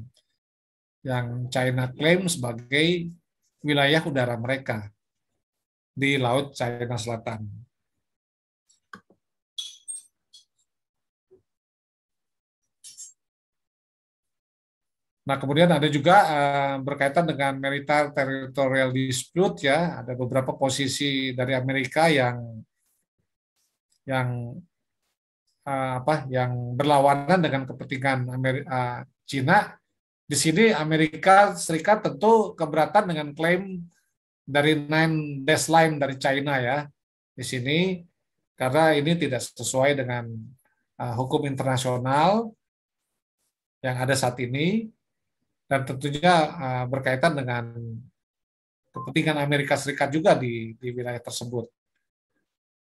yang China klaim sebagai wilayah udara mereka di Laut China Selatan. Nah, kemudian ada juga eh, berkaitan dengan militer territorial dispute ya, ada beberapa posisi dari Amerika yang yang eh, apa yang berlawanan dengan kepentingan Ameri eh, Cina. Di sini Amerika Serikat tentu keberatan dengan klaim dari nine dash line dari China ya. Di sini karena ini tidak sesuai dengan uh, hukum internasional yang ada saat ini dan tentunya eh, berkaitan dengan kepentingan Amerika Serikat juga di, di wilayah tersebut.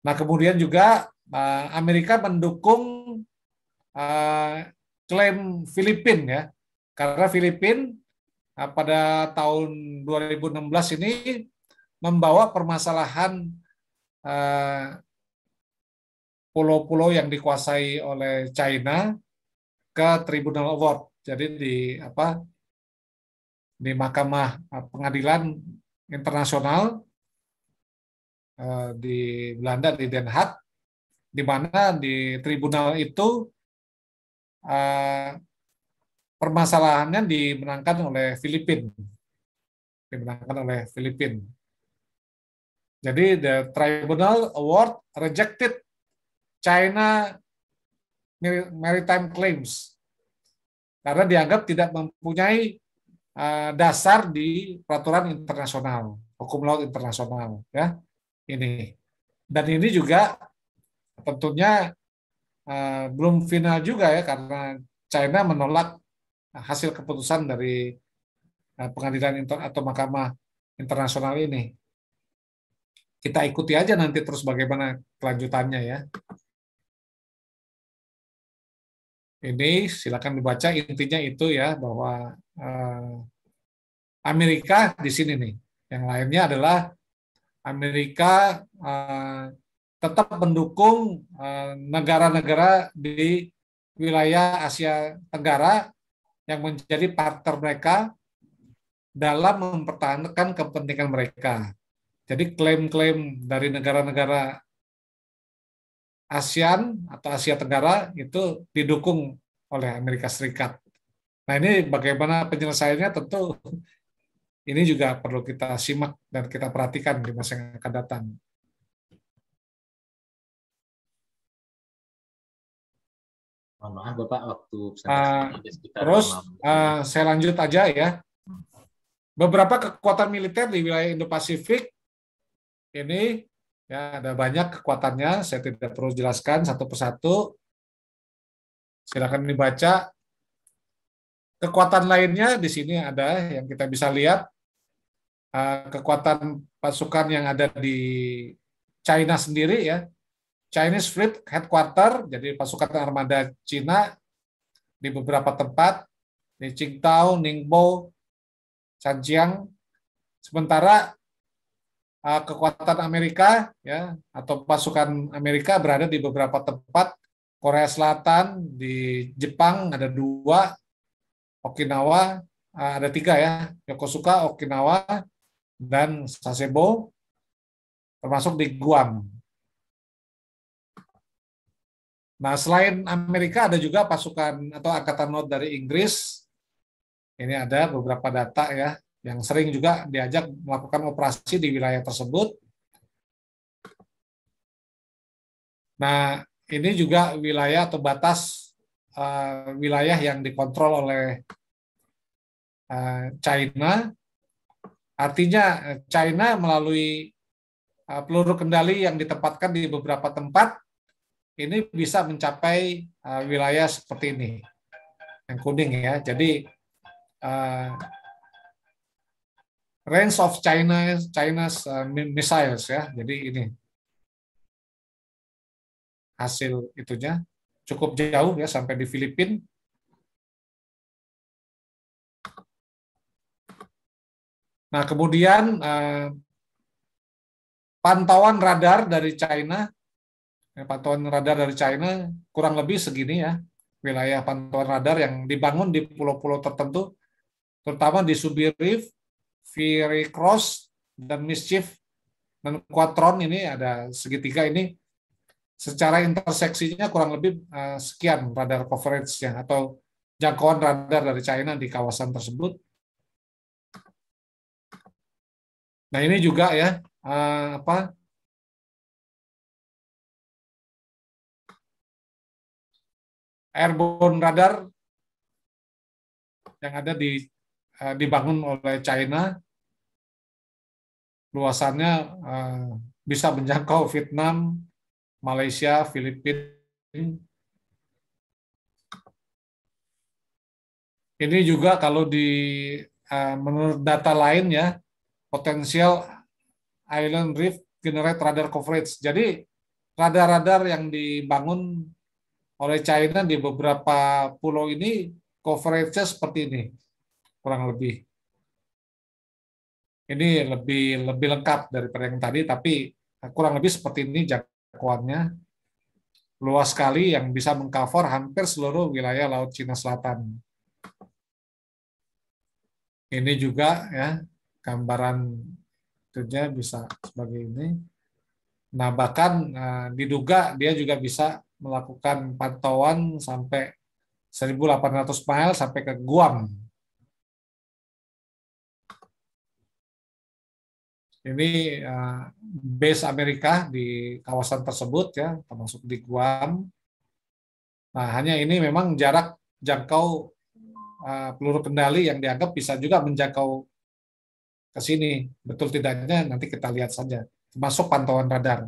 Nah kemudian juga eh, Amerika mendukung eh, klaim Filipin ya, karena Filipin pada tahun 2016 ini membawa permasalahan pulau-pulau yang dikuasai oleh China ke Tribunal Award. Jadi di apa di Mahkamah eh, Pengadilan Internasional eh, di Belanda di Den Haag di mana di tribunal itu eh, permasalahannya dimenangkan oleh Filipina dimenangkan oleh Filipina jadi the tribunal award rejected China maritime claims karena dianggap tidak mempunyai Eh, dasar di peraturan internasional, hukum laut internasional ya. Ini. Dan ini juga tentunya uh, belum final juga ya karena China menolak hasil keputusan dari uh, pengadilan inter atau mahkamah internasional ini. Kita ikuti aja nanti terus bagaimana kelanjutannya ya. Ini silakan dibaca intinya itu ya bahwa uh, Amerika di sini nih. Yang lainnya adalah Amerika uh, tetap mendukung eh, negara-negara uh, di wilayah Asia Tenggara yang menjadi partner mereka dalam mempertahankan kepentingan mereka. Jadi klaim-klaim dari negara-negara ASEAN atau Asia Tenggara itu didukung oleh Amerika Serikat. Nah ini bagaimana penyelesaiannya tentu ini juga perlu kita simak dan kita perhatikan di masa yang akan datang. maaf Bapak, waktu uh, terus uh, saya lanjut aja ya. Beberapa kekuatan militer di wilayah Indo-Pasifik ini Ya, ada banyak kekuatannya, saya tidak perlu jelaskan satu persatu. Silakan dibaca. Kekuatan lainnya di sini ada yang kita bisa lihat eh, kekuatan pasukan yang ada di China sendiri ya. Chinese Fleet Headquarter, jadi pasukan armada Cina di beberapa tempat, di Qingdao, Ningbo, Shanjiang. Sementara Eh, kekuatan Amerika ya atau pasukan Amerika berada di beberapa tempat Korea Selatan di Jepang ada dua Okinawa eh, ada tiga ya Yokosuka Okinawa dan Sasebo termasuk di Guam Nah, selain Amerika ada juga pasukan atau angkatan laut dari Inggris. Ini ada beberapa data ya yang sering juga diajak melakukan operasi di wilayah tersebut. Nah, ini juga wilayah atau batas uh, wilayah yang dikontrol oleh uh, China. Artinya China melalui uh, peluru kendali yang ditempatkan di beberapa tempat ini bisa mencapai uh, wilayah seperti ini yang kuning ya. Jadi uh, range of China China's uh, missiles ya. Jadi ini hasil itunya cukup jauh ya sampai di Filipina. Nah, kemudian eh, pantauan radar dari China, ya, pantauan radar dari China kurang lebih segini ya, wilayah pantauan radar yang dibangun di pulau-pulau tertentu, terutama di Subi Reef, Fiery Cross dan Mischief dan Quatron ini ada segitiga ini secara interseksinya kurang lebih eh, sekian radar coverage yang atau jangkauan radar dari China di kawasan tersebut. Nah ini juga ya eh, apa airborne radar yang ada di Eh, dibangun oleh China luasannya eh, bisa menjangkau Vietnam, Malaysia, Filipina. Ini juga kalau di eh, menurut data lain ya, potensial island reef generate radar coverage. Jadi radar-radar yang dibangun oleh China di beberapa pulau ini coverage-nya seperti ini kurang lebih ini lebih lebih lengkap daripada yang tadi tapi kurang lebih seperti ini jangkauannya luas sekali yang bisa mengcover hampir seluruh wilayah laut Cina Selatan. Ini juga ya gambaran tentunya bisa sebagai ini. Nah bahkan eh, diduga dia juga bisa melakukan pantauan sampai 1.800 mil sampai ke Guam ini uh, base Amerika di kawasan tersebut ya termasuk di Guam. Nah hanya ini memang jarak jangkau eh, peluru kendali yang dianggap bisa juga menjangkau ke sini. Betul tidaknya nanti kita lihat saja. Termasuk pantauan radar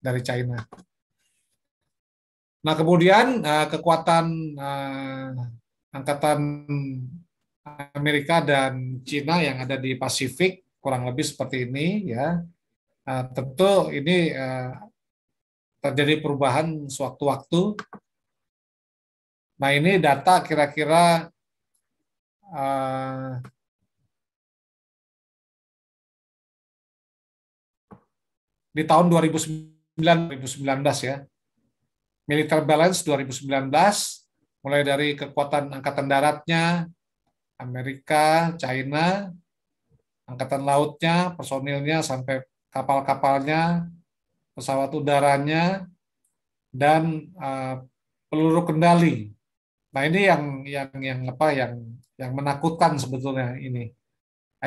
dari China. Nah kemudian eh, kekuatan angkatan Amerika dan Cina yang ada di Pasifik kurang lebih seperti ini ya. Uh, tentu ini uh, terjadi perubahan sewaktu-waktu. Nah ini data kira-kira eh, di tahun 2009 2019 ya. military balance 2019 mulai dari kekuatan angkatan daratnya Amerika, China, angkatan lautnya, personilnya sampai kapal-kapalnya, pesawat udaranya dan uh, peluru kendali. Nah, ini yang yang yang apa yang yang menakutkan sebetulnya ini.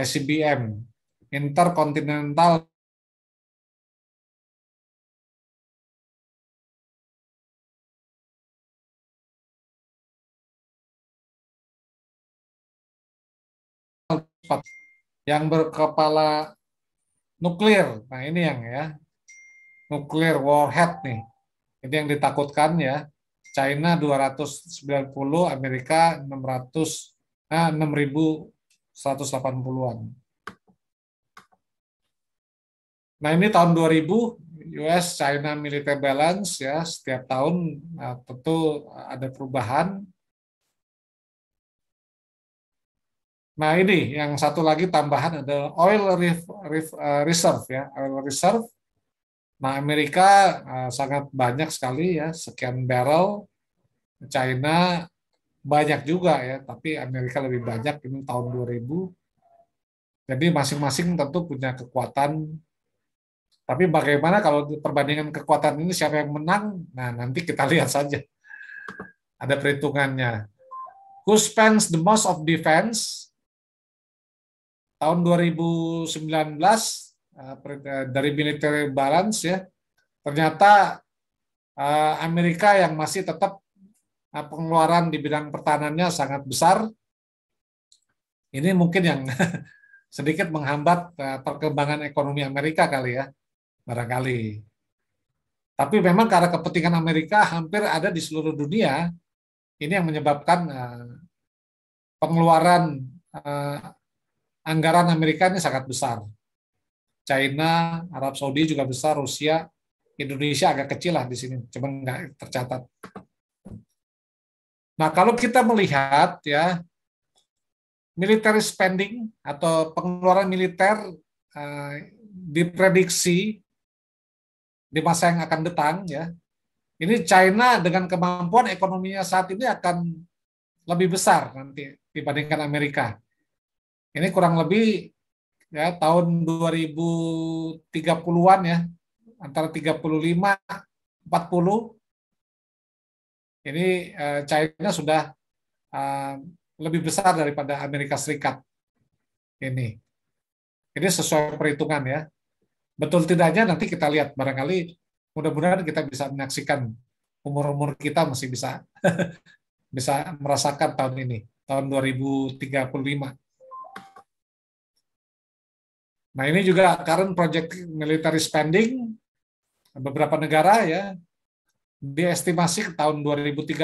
ICBM Intercontinental Pak yang berkepala nuklir. Nah, ini yang ya nuklir warhead nih. Ini yang ditakutkan ya. China 290, Amerika 600 nah 6180-an. Nah, ini tahun 2000 US China military balance ya setiap tahun nah, tentu ada perubahan Nah ini yang satu lagi tambahan ada oil eh, reserve ya oil reserve. Nah Amerika eh, sangat banyak sekali ya sekian barrel, China banyak juga ya, tapi Amerika lebih banyak ini tahun 2000. Jadi masing-masing tentu punya kekuatan. Tapi bagaimana kalau perbandingan kekuatan ini siapa yang menang? Nah nanti kita [laughs] lihat saja. Ada perhitungannya. Who spends the most of defense tahun 2019 eh, eh, dari military balance ya ternyata eh, Amerika yang masih tetap pengeluaran di bidang pertahanannya sangat besar ini mungkin yang [laughs] sedikit menghambat perkembangan ekonomi Amerika kali ya barangkali tapi memang karena kepentingan Amerika hampir ada di seluruh dunia ini yang menyebabkan pengeluaran anggaran Amerika ini sangat besar. China, Arab Saudi juga besar, Rusia, Indonesia agak kecil lah di sini, cuma nggak tercatat. Nah, kalau kita melihat ya military spending atau pengeluaran militer eh, diprediksi di masa yang akan datang ya. Ini China dengan kemampuan ekonominya saat ini akan lebih besar nanti dibandingkan Amerika ini kurang lebih ya tahun 2030-an ya, antara 35 40 ini eh, China sudah eh, lebih besar daripada Amerika Serikat ini. Ini sesuai perhitungan ya. Betul tidaknya nanti kita lihat barangkali mudah-mudahan kita bisa menyaksikan umur-umur kita masih bisa [laughs] bisa merasakan tahun ini, tahun 2035. Nah ini juga current project military spending beberapa negara ya diestimasi ke tahun 2030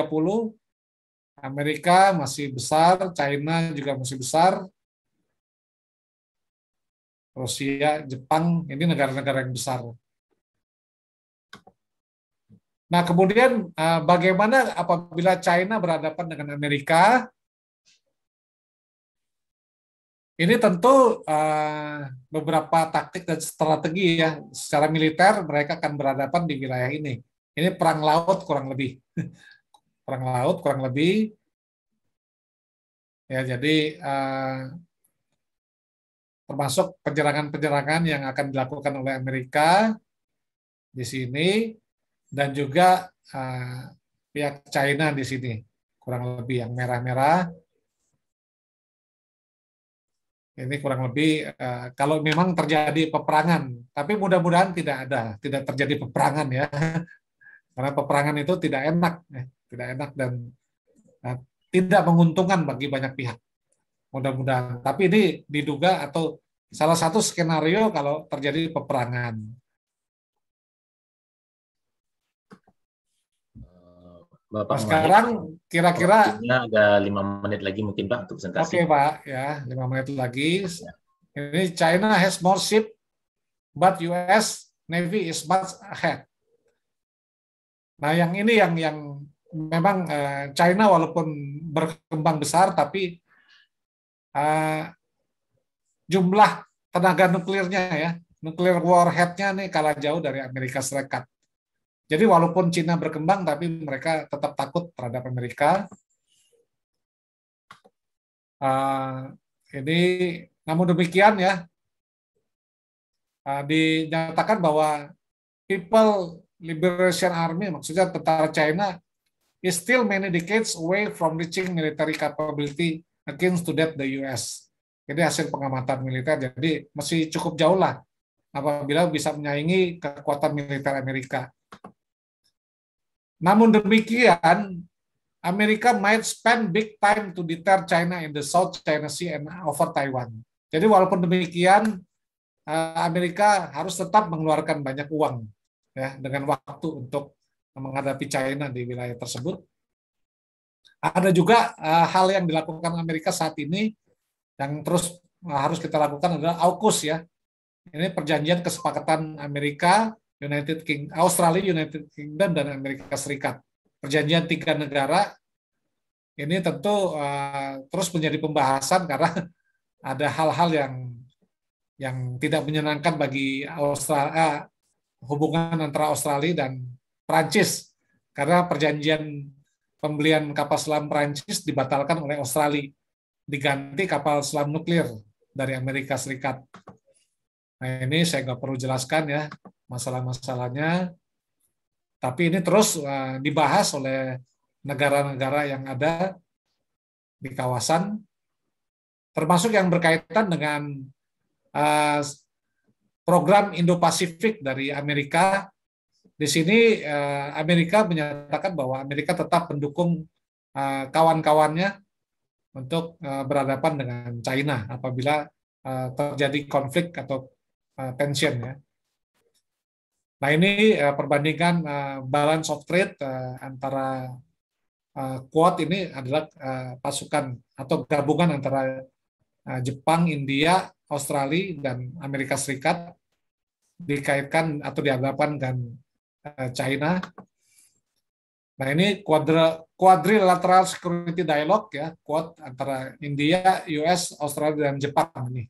Amerika masih besar, China juga masih besar, Rusia, Jepang, ini negara-negara yang besar. Nah kemudian eh, bagaimana apabila China berhadapan dengan Amerika, ini tentu uh, beberapa taktik dan strategi ya. Secara militer mereka akan berhadapan di wilayah ini. Ini perang laut kurang lebih. [laughs] perang laut kurang lebih. Ya jadi uh, termasuk penyerangan-penyerangan yang akan dilakukan oleh Amerika di sini dan juga uh, pihak China di sini kurang lebih yang merah-merah ini kurang lebih uh, kalau memang terjadi peperangan, tapi mudah-mudahan tidak ada, tidak terjadi peperangan ya, [laughs] karena peperangan itu tidak enak, ya. tidak enak dan uh, tidak menguntungkan bagi banyak pihak. Mudah-mudahan. Tapi ini diduga atau salah satu skenario kalau terjadi peperangan. Bapak sekarang kira-kira ada lima menit lagi mungkin Pak untuk presentasi. Oke okay, Pak, ya lima menit lagi. Ya. Ini China has more ship, but US Navy is much ahead. Nah yang ini yang yang memang eh, China walaupun berkembang besar tapi uh, jumlah tenaga nuklirnya ya nuklir warheadnya nih kalah jauh dari Amerika Serikat. Jadi walaupun Cina berkembang, tapi mereka tetap takut terhadap Amerika. Uh, ini, namun demikian ya, uh, dinyatakan bahwa People Liberation Army, maksudnya tentara China, is still many decades away from reaching military capability against to that the US. Jadi hasil pengamatan militer, jadi masih cukup jauh lah apabila bisa menyaingi kekuatan militer Amerika namun demikian, Amerika might spend big time to deter China in the South China Sea and over Taiwan. Jadi walaupun demikian, eh, Amerika harus tetap mengeluarkan banyak uang ya dengan waktu untuk menghadapi China di wilayah tersebut. Ada juga uh, hal yang dilakukan Amerika saat ini yang terus eh, harus kita lakukan adalah AUKUS ya. Ini perjanjian kesepakatan Amerika United King Australia, United Kingdom dan Amerika Serikat. Perjanjian tiga negara ini tentu uh, terus menjadi pembahasan karena [laughs] ada hal-hal yang yang tidak menyenangkan bagi Australia eh, hubungan antara Australia dan Prancis karena perjanjian pembelian kapal selam Prancis dibatalkan oleh Australia diganti kapal selam nuklir dari Amerika Serikat. Nah ini saya nggak perlu jelaskan ya masalah-masalahnya. Tapi ini terus uh, dibahas oleh negara-negara yang ada di kawasan, termasuk yang berkaitan dengan uh, program Indo-Pasifik dari Amerika. Di sini uh, Amerika menyatakan bahwa Amerika tetap mendukung kawan-kawannya untuk berhadapan dengan China apabila terjadi konflik atau tension ya. Nah ini uh, perbandingan uh, balance of trade uh, antara uh, ini adalah uh, pasukan atau gabungan antara uh, Jepang, India, Australia, dan Amerika Serikat dikaitkan atau dianggapkan dengan uh, China. Nah ini quadra, quadrilateral security dialogue ya, quote antara India, US, Australia, dan Jepang ini.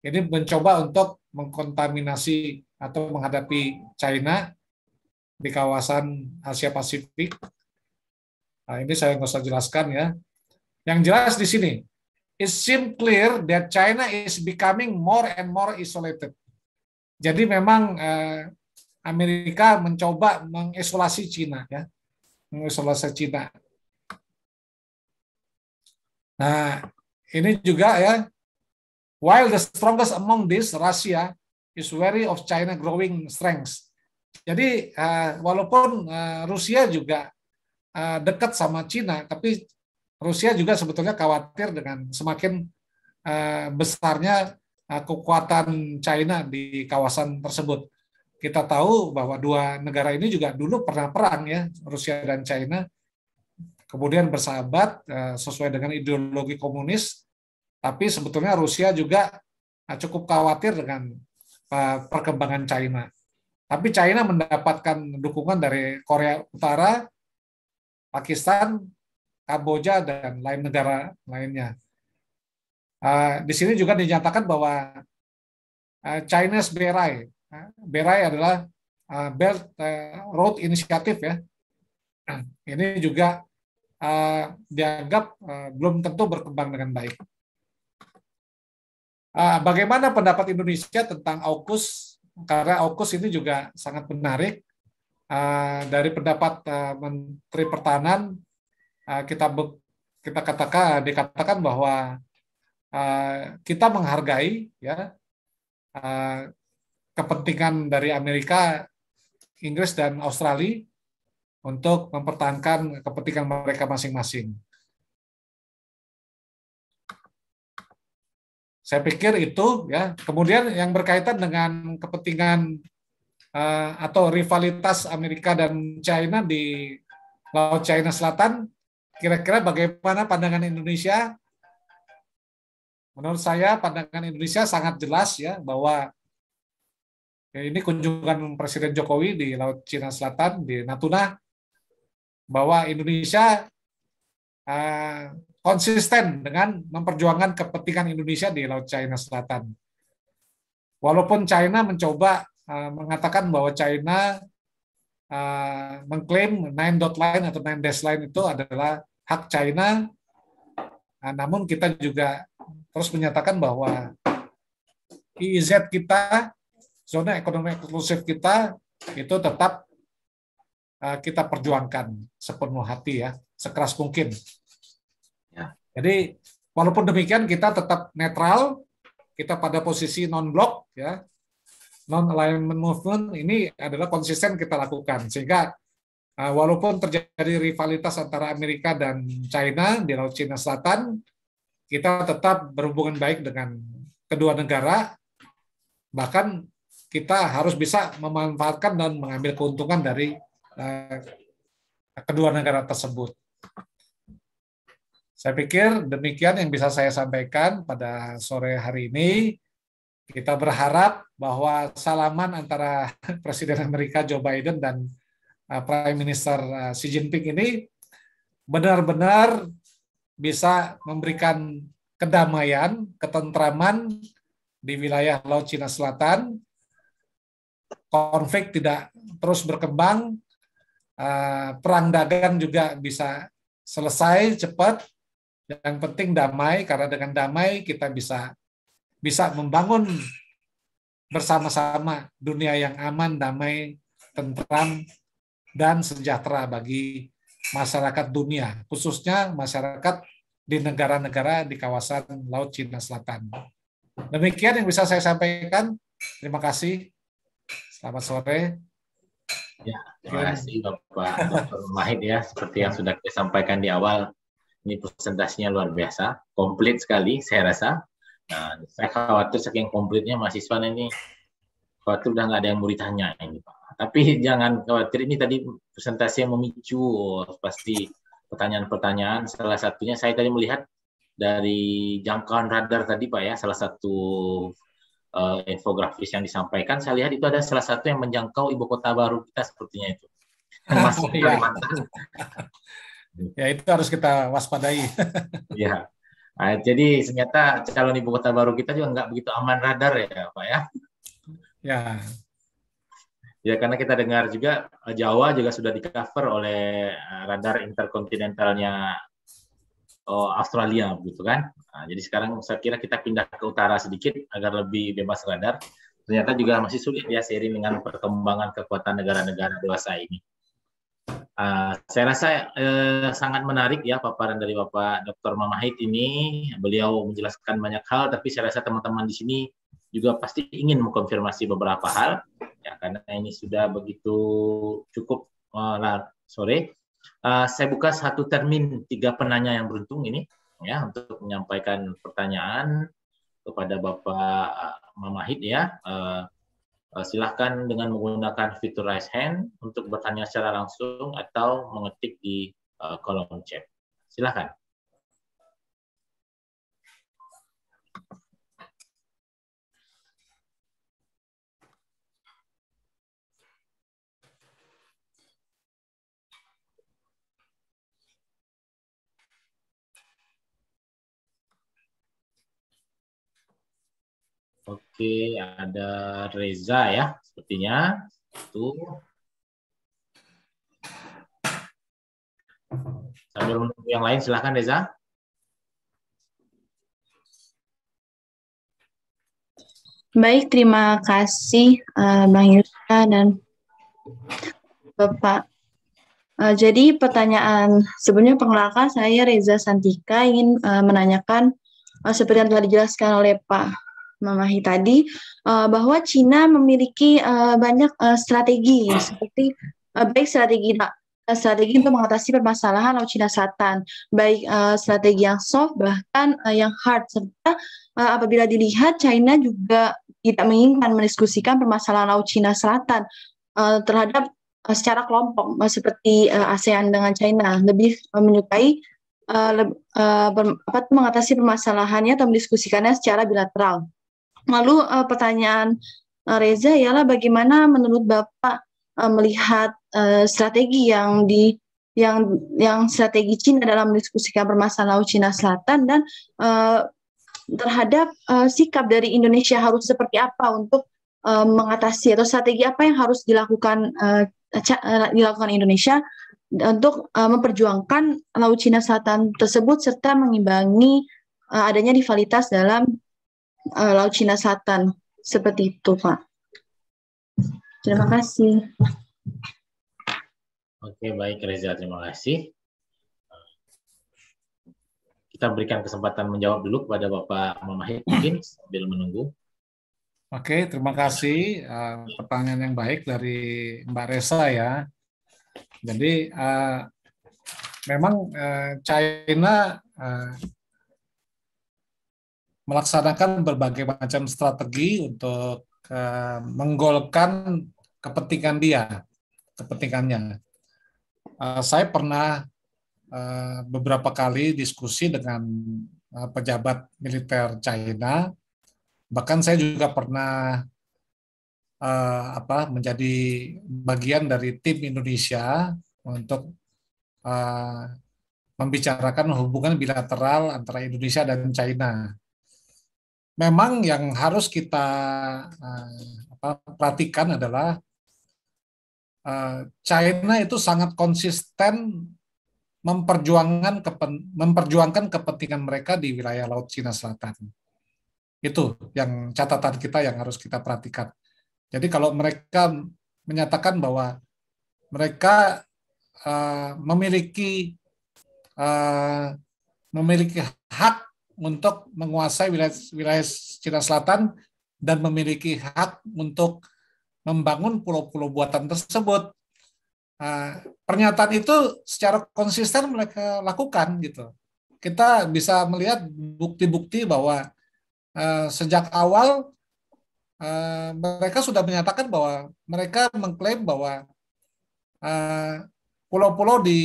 Ini mencoba untuk mengkontaminasi atau menghadapi China di kawasan Asia Pasifik. Nah, ini saya nggak usah jelaskan ya. Yang jelas di sini, it seems clear that China is becoming more and more isolated. Jadi memang eh, Amerika mencoba mengisolasi China ya, mengisolasi China Nah, ini juga ya, while the strongest among this Rusia is wary of China growing strength. Jadi uh, walaupun uh, Rusia juga uh, dekat sama China, tapi Rusia juga sebetulnya khawatir dengan semakin uh, besarnya uh, kekuatan China di kawasan tersebut. Kita tahu bahwa dua negara ini juga dulu pernah perang ya, Rusia dan China. Kemudian bersahabat uh, sesuai dengan ideologi komunis, tapi sebetulnya Rusia juga cukup khawatir dengan perkembangan China. Tapi China mendapatkan dukungan dari Korea Utara, Pakistan, Kamboja dan lain negara lainnya. Ah, di sini juga dinyatakan bahwa ah, Chinese Berai, ah, Berai adalah Belt Road Initiative ya. Ini juga dianggap belum tentu berkembang dengan baik. Ah, bagaimana pendapat Indonesia tentang AUKUS? Karena AUKUS ini juga sangat menarik. Ah, dari pendapat ah, Menteri Pertahanan, kita kita katakan dikatakan bahwa kita menghargai ya kepentingan dari Amerika, Inggris dan Australia untuk mempertahankan kepentingan mereka masing-masing. Saya pikir itu ya. Kemudian yang berkaitan dengan kepentingan uh, atau rivalitas Amerika dan China di Laut China Selatan, kira-kira bagaimana pandangan Indonesia? Menurut saya pandangan Indonesia sangat jelas ya bahwa ya ini kunjungan Presiden Jokowi di Laut China Selatan di Natuna bahwa Indonesia uh, konsisten dengan memperjuangkan kepentingan Indonesia di Laut China Selatan. Walaupun China mencoba uh, mengatakan bahwa China uh, mengklaim nine dot line atau nine dash line itu adalah hak China, uh, namun kita juga terus menyatakan bahwa IZ e kita, zona ekonomi eksklusif kita itu tetap uh, kita perjuangkan sepenuh hati ya, sekeras mungkin. Jadi walaupun demikian kita tetap netral, kita pada posisi non block ya. Non alignment movement ini adalah konsisten kita lakukan sehingga eh, walaupun terjadi rivalitas antara Amerika dan China di Laut Cina Selatan, kita tetap berhubungan baik dengan kedua negara bahkan kita harus bisa memanfaatkan dan mengambil keuntungan dari eh, kedua negara tersebut. Saya pikir demikian yang bisa saya sampaikan pada sore hari ini. Kita berharap bahwa salaman antara [laughs] Presiden Amerika Joe Biden dan uh, Prime Minister uh, Xi Jinping ini benar-benar bisa memberikan kedamaian, ketentraman di wilayah Laut Cina Selatan. Konflik tidak terus berkembang, uh, perang dagang juga bisa selesai cepat, yang penting damai karena dengan damai kita bisa bisa membangun bersama-sama dunia yang aman, damai, tentram dan sejahtera bagi masyarakat dunia, khususnya masyarakat di negara-negara di kawasan Laut Cina Selatan. Demikian yang bisa saya sampaikan. Terima kasih. Selamat sore. Ya, terima kasih Bapak Dr. Mahid ya, seperti yang sudah saya sampaikan di awal ini presentasinya luar biasa, komplit sekali saya rasa. Nah, saya khawatir saking komplitnya mahasiswa ini khawatir udah nggak ada yang mau ini Pak. Tapi jangan khawatir ini tadi presentasi yang memicu pasti pertanyaan-pertanyaan. Salah satunya saya tadi melihat dari jangkauan radar tadi Pak ya, salah satu uh, infografis yang disampaikan, saya lihat itu ada salah satu yang menjangkau ibu kota baru kita sepertinya itu. [laughs] Masuk oh, iya. Kalimantan ya itu harus kita waspadai. [laughs] ya Nah, jadi ternyata calon ibu kota baru kita juga nggak begitu aman radar ya, Pak ya. Ya. Ya karena kita dengar juga eh, Jawa juga sudah di cover oleh eh, radar interkontinentalnya oh, Australia gitu kan. Nah, jadi sekarang saya kira kita pindah ke utara sedikit agar lebih bebas radar. Ternyata juga masih sulit ya seiring dengan perkembangan kekuatan negara-negara dewasa ini. Ah, saya rasa uh, sangat menarik ya paparan dari Bapak Dr. Mamahit ini. Beliau menjelaskan banyak hal, tapi saya rasa teman-teman di sini juga pasti ingin mengkonfirmasi beberapa hal, ya karena ini sudah begitu cukup uh, sore. Uh, saya buka satu termin tiga penanya yang beruntung ini, ya untuk menyampaikan pertanyaan kepada Bapak ah, Mamahit ya. Uh, Eh, silahkan dengan menggunakan fitur raise hand untuk bertanya secara langsung atau mengetik di eh, kolom chat. Silahkan. Oke, ada Reza ya, sepertinya. Itu. Sambil menunggu yang lain, silahkan Reza. Baik, terima kasih uh, Bang Yusra dan Bapak. Uh, jadi pertanyaan sebelumnya pengelakar saya Reza Santika ingin uh, menanyakan uh, seperti yang telah dijelaskan oleh Pak Mamahi tadi uh, bahwa Cina memiliki uh, banyak uh, strategi seperti uh, baik strategi strategi untuk mengatasi permasalahan Laut Cina Selatan, baik uh, strategi yang soft bahkan uh, yang hard serta uh, apabila dilihat China juga tidak menginginkan mendiskusikan permasalahan Laut Cina Selatan uh, terhadap uh, secara kelompok uh, seperti uh, ASEAN dengan China lebih uh, menyukai uh, uh, apa, mengatasi permasalahannya atau mendiskusikannya secara bilateral. Lalu uh, pertanyaan eh, Reza ialah bagaimana menurut Bapak uh, melihat uh, strategi yang di yang yang strategi Cina dalam mendiskusikan permasalahan Laut Cina Selatan dan uh, terhadap uh, sikap dari Indonesia harus seperti apa untuk uh, mengatasi atau strategi apa yang harus dilakukan uh, dilakukan Indonesia untuk uh, memperjuangkan Laut Cina Selatan tersebut serta mengimbangi uh, adanya rivalitas dalam uh, Laut Cina Selatan. Seperti itu, Pak. Terima kasih. Oke, baik Reza, terima kasih. Kita berikan kesempatan menjawab dulu kepada Bapak Mamahit mungkin sambil menunggu. Oke, terima kasih. Eh, pertanyaan yang baik dari Mbak Reza ya. Jadi eh, memang China melaksanakan berbagai macam strategi untuk uh, menggolkan kepentingan dia, kepentingannya. Uh, saya pernah uh, beberapa kali diskusi dengan uh, pejabat militer China, bahkan saya juga pernah uh, apa menjadi bagian dari tim Indonesia untuk uh, membicarakan hubungan bilateral antara Indonesia dan China memang yang harus kita uh, apa, perhatikan adalah uh, China itu sangat konsisten memperjuangkan kepen, memperjuangkan kepentingan mereka di wilayah laut Cina Selatan. Itu yang catatan kita yang harus kita perhatikan. Jadi kalau mereka menyatakan bahwa mereka uh, memiliki uh, memiliki hak untuk menguasai wilayah, wilayah Cina Selatan dan memiliki hak untuk membangun pulau-pulau buatan tersebut. Uh, pernyataan itu secara konsisten mereka lakukan gitu. Kita bisa melihat bukti-bukti bahwa uh, sejak awal uh, mereka sudah menyatakan bahwa mereka mengklaim bahwa eh, pulau-pulau uh, di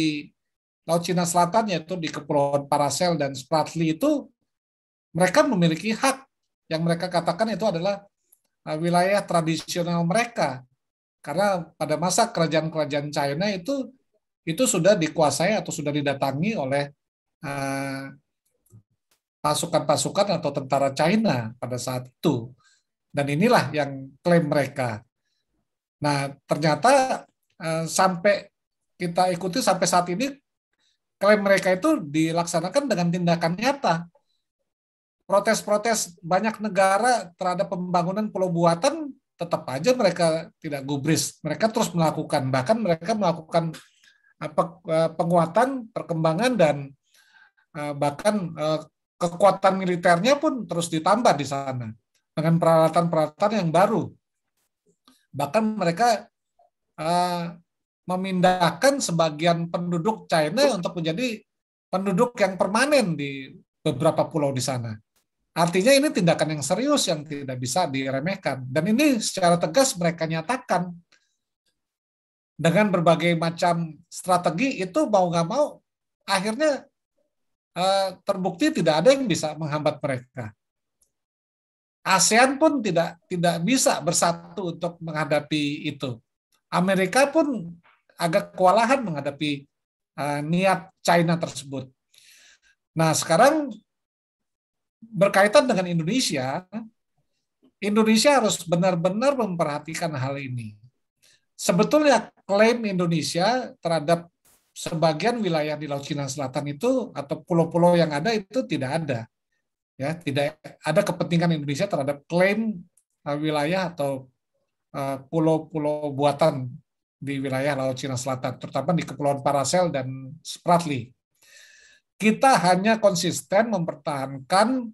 Laut Cina Selatan yaitu di Kepulauan Paracel dan Spratly itu mereka memiliki hak yang mereka katakan itu adalah uh, wilayah tradisional mereka karena pada masa kerajaan-kerajaan China itu itu sudah dikuasai atau sudah didatangi oleh uh, pasukan-pasukan uh, atau tentara China pada saat itu dan inilah yang klaim mereka. Nah ternyata uh, sampai kita ikuti sampai saat ini klaim mereka itu dilaksanakan dengan tindakan nyata protes-protes banyak negara terhadap pembangunan pulau buatan tetap aja mereka tidak gubris mereka terus melakukan bahkan mereka melakukan apa eh, eh, penguatan perkembangan dan eh, bahkan kekuatan militernya pun terus ditambah di sana dengan peralatan-peralatan yang baru bahkan mereka memindahkan sebagian penduduk China untuk menjadi penduduk yang permanen di beberapa pulau di sana Artinya ini tindakan yang serius yang tidak bisa diremehkan. Dan ini secara tegas mereka nyatakan dengan berbagai macam strategi itu mau nggak mau akhirnya eh, terbukti tidak ada yang bisa menghambat mereka. ASEAN pun tidak tidak bisa bersatu untuk menghadapi itu. Amerika pun agak kewalahan menghadapi eh, niat China tersebut. Nah sekarang berkaitan dengan Indonesia, Indonesia harus benar-benar memperhatikan hal ini. Sebetulnya klaim Indonesia terhadap sebagian wilayah di Laut Cina Selatan itu atau pulau-pulau yang ada itu tidak ada. Ya, tidak ada kepentingan Indonesia terhadap klaim uh, wilayah atau uh, pulau-pulau buatan di wilayah Laut Cina Selatan, terutama di Kepulauan Paracel dan Spratly kita hanya konsisten mempertahankan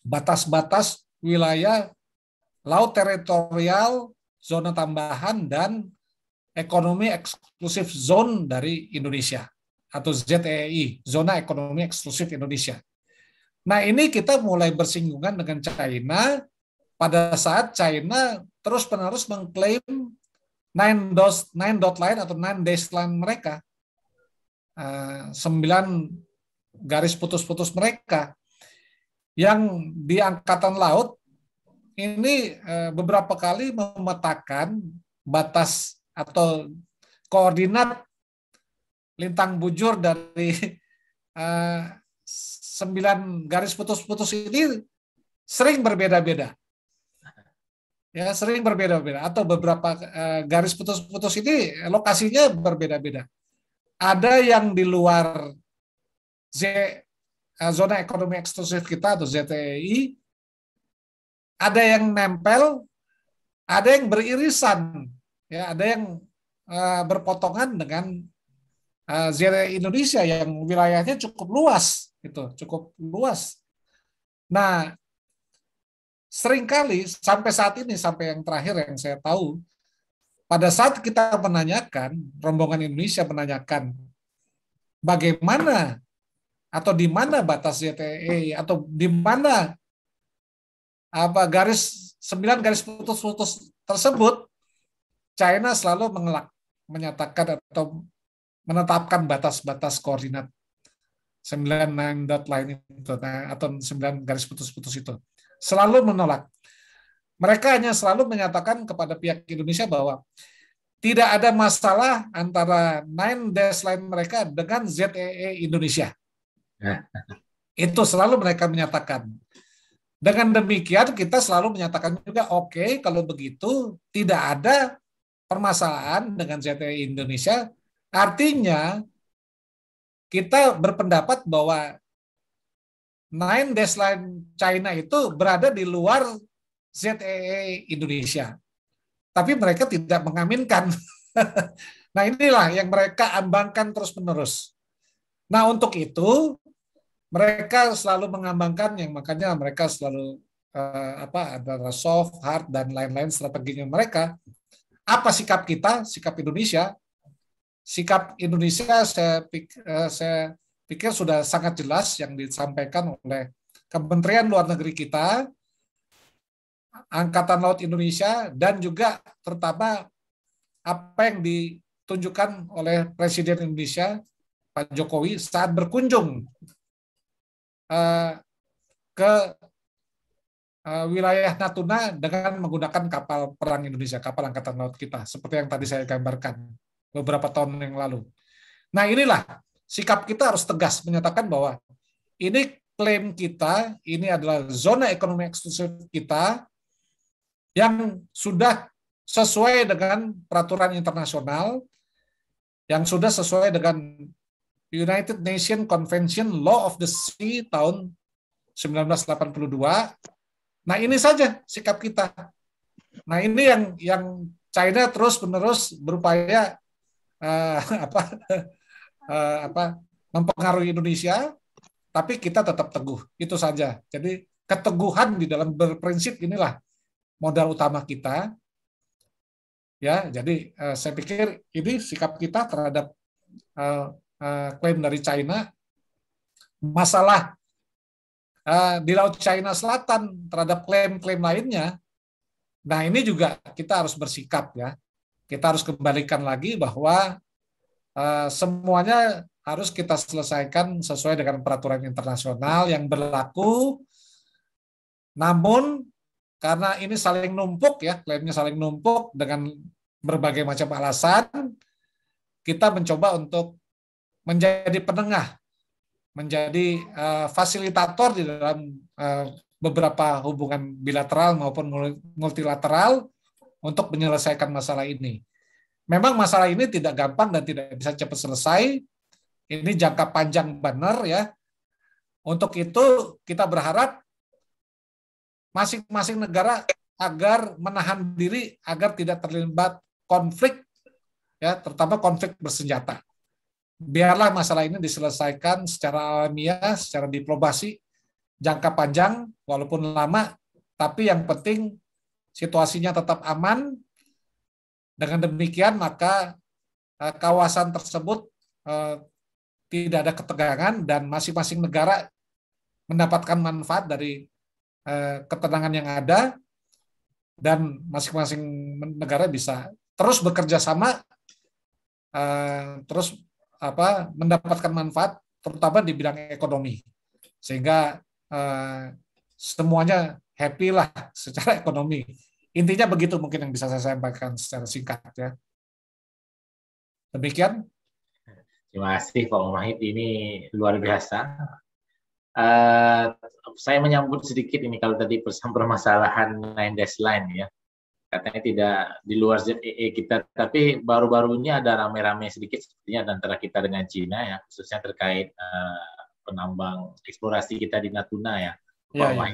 batas-batas wilayah laut teritorial, zona tambahan, dan ekonomi eksklusif zone dari Indonesia atau ZEI, zona ekonomi eksklusif Indonesia. Nah, ini kita mulai bersinggungan dengan China pada saat China terus-menerus mengklaim nine dot nine dot line atau nine dash line mereka Eh, sembilan garis putus-putus mereka yang di angkatan laut ini eh, beberapa kali memetakan batas atau koordinat lintang bujur dari [laughs] eh, sembilan garis putus-putus ini sering berbeda-beda. Ya, sering berbeda-beda atau beberapa garis putus-putus ini lokasinya berbeda-beda ada yang di luar Z, eh, zona ekonomi eksklusif kita atau ZTEI, ada yang nempel, ada yang beririsan, ya ada yang uh, berpotongan dengan uh, Indonesia yang wilayahnya cukup luas, gitu, cukup luas. Nah, seringkali sampai saat ini sampai yang terakhir yang saya tahu pada saat kita menanyakan, rombongan Indonesia menanyakan bagaimana atau di mana batas YTE atau di mana apa garis sembilan garis putus-putus tersebut China selalu mengelak menyatakan atau menetapkan batas-batas koordinat sembilan dot line itu nah, atau 9 garis putus-putus itu selalu menolak mereka hanya selalu menyatakan kepada pihak Indonesia bahwa tidak ada masalah antara nine dash line mereka dengan ZEE e Indonesia. Ya. Itu selalu mereka menyatakan. Dengan demikian kita selalu menyatakan juga oke okay, kalau begitu tidak ada permasalahan dengan ZTE e Indonesia. Artinya kita berpendapat bahwa nine dash line China itu berada di luar ZEE e Indonesia. Tapi mereka tidak mengaminkan. [laughs] nah inilah yang mereka ambangkan terus-menerus. Nah untuk itu mereka selalu mengambangkan yang makanya mereka selalu uh, apa ada soft, hard dan lain-lain strateginya mereka. Apa sikap kita, sikap Indonesia? Sikap Indonesia saya pikir, eh, saya pikir sudah sangat jelas yang disampaikan oleh Kementerian Luar Negeri kita Angkatan Laut Indonesia dan juga terutama apa yang ditunjukkan oleh Presiden Indonesia Pak Jokowi saat berkunjung uh, ke uh, wilayah Natuna dengan menggunakan kapal perang Indonesia, kapal angkatan laut kita, seperti yang tadi saya gambarkan beberapa tahun yang lalu. Nah inilah sikap kita harus tegas menyatakan bahwa ini klaim kita, ini adalah zona ekonomi eksklusif kita, yang sudah sesuai dengan peraturan internasional, yang sudah sesuai dengan United Nations Convention Law of the Sea tahun 1982. Nah ini saja sikap kita. Nah ini yang yang China terus menerus berupaya uh, [laughs] apa uh, apa mempengaruhi Indonesia, tapi kita tetap teguh. Itu saja. Jadi keteguhan di dalam berprinsip inilah modal utama kita. Ya, jadi eh, saya pikir ini sikap kita terhadap eh, eh, klaim dari China masalah eh, di laut China Selatan terhadap klaim-klaim lainnya. Nah, ini juga kita harus bersikap ya. Kita harus kembalikan lagi bahwa eh, semuanya harus kita selesaikan sesuai dengan peraturan internasional yang berlaku. Namun karena ini saling numpuk ya, klaimnya saling numpuk dengan berbagai macam alasan, kita mencoba untuk menjadi penengah, menjadi uh, fasilitator di dalam uh, beberapa hubungan bilateral maupun multilateral untuk menyelesaikan masalah ini. Memang masalah ini tidak gampang dan tidak bisa cepat selesai. Ini jangka panjang benar ya. Untuk itu kita berharap masing-masing negara agar menahan diri agar tidak terlibat konflik ya terutama konflik bersenjata. Biarlah masalah ini diselesaikan secara alamiah, secara diplomasi jangka panjang walaupun lama tapi yang penting situasinya tetap aman. Dengan demikian maka eh, kawasan tersebut eh, tidak ada ketegangan dan masing-masing negara mendapatkan manfaat dari Eh, ketenangan yang ada dan masing-masing negara bisa terus bekerja sama eh, terus apa mendapatkan manfaat terutama di bidang ekonomi sehingga eh, semuanya happy lah secara ekonomi intinya begitu mungkin yang bisa saya sampaikan secara singkat ya demikian terima kasih Pak Muhammad ini luar biasa uh, saya menyambut sedikit ini kalau tadi permasalahan nine dash line ya katanya tidak di luar ZEE kita tapi baru-baru ini ada rame-rame sedikit sepertinya antara kita dengan Cina ya khususnya terkait uh, penambang eksplorasi kita di Natuna ya, ya, ya.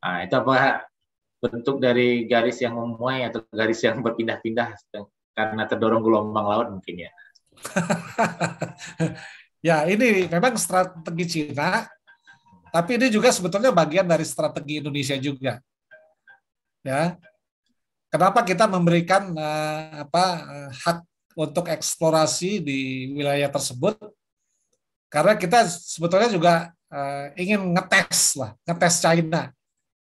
Nah, itu apa bentuk dari garis yang memuai atau garis yang berpindah-pindah karena terdorong gelombang laut mungkin ya. [laughs] ya ini memang strategi Cina tapi ini juga sebetulnya bagian dari strategi Indonesia juga. Ya. Kenapa kita memberikan uh, apa uh, hak untuk eksplorasi di wilayah tersebut? Karena kita sebetulnya juga uh, ingin ngetes lah, ngetes China.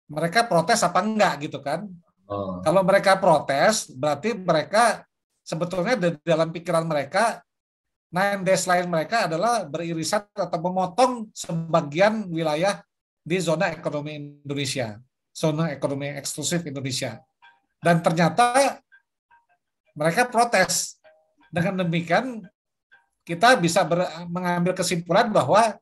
Mereka protes apa enggak gitu kan? Oh. Kalau mereka protes, berarti mereka sebetulnya dalam pikiran mereka Nine Days lain mereka adalah beririsan atau memotong sebagian wilayah di zona ekonomi Indonesia, zona ekonomi eksklusif Indonesia. Dan ternyata mereka protes. Dengan demikian kita bisa mengambil kesimpulan bahwa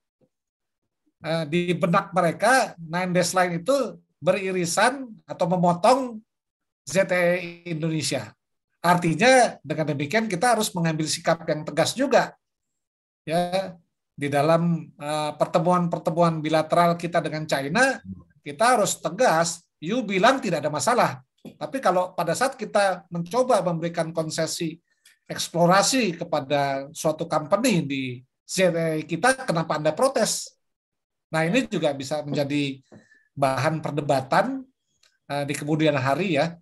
eh, di benak mereka Nine Days lain itu beririsan atau memotong ZTE Indonesia. Artinya dengan demikian kita harus mengambil sikap yang tegas juga ya di dalam eh, pertemuan-pertemuan uh, bilateral kita dengan China kita harus tegas. You bilang tidak ada masalah, tapi kalau pada saat kita mencoba memberikan konsesi eksplorasi kepada suatu company di ZTE kita, kenapa Anda protes? Nah, ini juga bisa menjadi bahan perdebatan uh, di kemudian hari ya.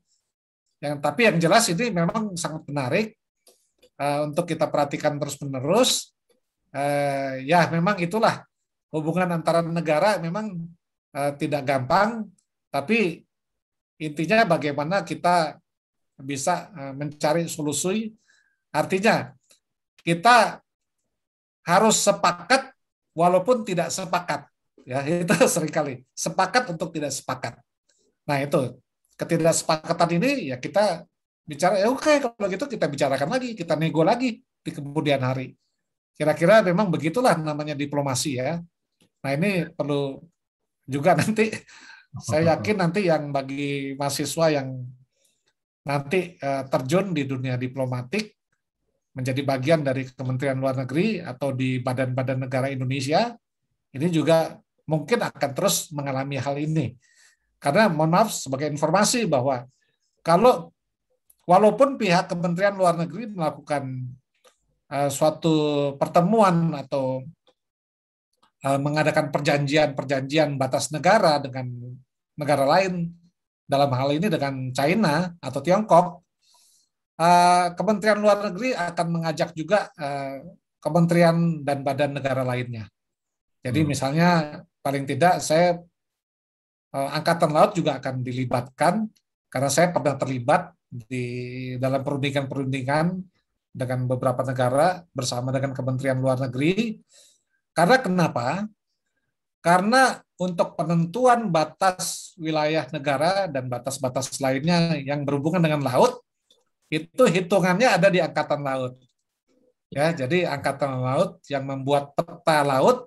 Yang tapi yang jelas ini memang sangat menarik uh, untuk kita perhatikan terus-menerus. Uh, ya, memang itulah hubungan antara negara memang uh, tidak gampang, tapi intinya bagaimana kita bisa uh, mencari solusi. Artinya kita harus sepakat walaupun tidak sepakat. Ya, [laughs] itu seringkali sepakat untuk tidak sepakat. Nah, itu ketidaksepakatan ini ya kita bicara ya oke okay, kalau gitu kita bicarakan lagi kita nego lagi di kemudian hari kira-kira memang begitulah namanya diplomasi ya nah ini perlu juga nanti saya yakin nanti yang bagi mahasiswa yang nanti eh, terjun di dunia diplomatik menjadi bagian dari Kementerian Luar Negeri atau di badan-badan negara Indonesia ini juga mungkin akan terus mengalami hal ini karena mohon maaf sebagai informasi bahwa kalau walaupun pihak Kementerian Luar Negeri melakukan uh, suatu pertemuan atau uh, mengadakan perjanjian-perjanjian batas negara dengan negara lain dalam hal ini dengan China atau Tiongkok, uh, Kementerian Luar Negeri akan mengajak juga uh, kementerian dan badan negara lainnya. Jadi hmm. misalnya paling tidak saya Eh, angkatan Laut juga akan dilibatkan karena saya pernah terlibat di dalam perundingan-perundingan dengan beberapa negara bersama dengan Kementerian Luar Negeri. Karena kenapa? Karena untuk penentuan batas wilayah negara dan batas-batas lainnya yang berhubungan dengan laut itu hitungannya ada di angkatan laut. Ya, jadi angkatan laut yang membuat peta laut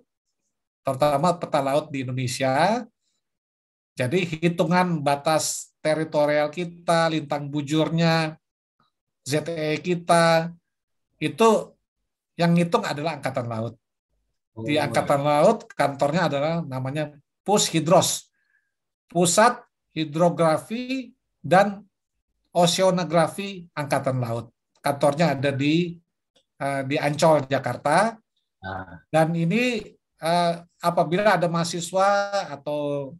terutama peta laut di Indonesia jadi hitungan batas teritorial kita, lintang bujurnya, ZTE e kita, itu yang ngitung adalah Angkatan Laut. Di oh. Angkatan Laut kantornya adalah namanya Pus Hidros, Pusat Hidrografi dan Oseanografi Angkatan Laut. Kantornya ada di eh, di Ancol, Jakarta. Ah. Dan ini eh, apabila ada mahasiswa atau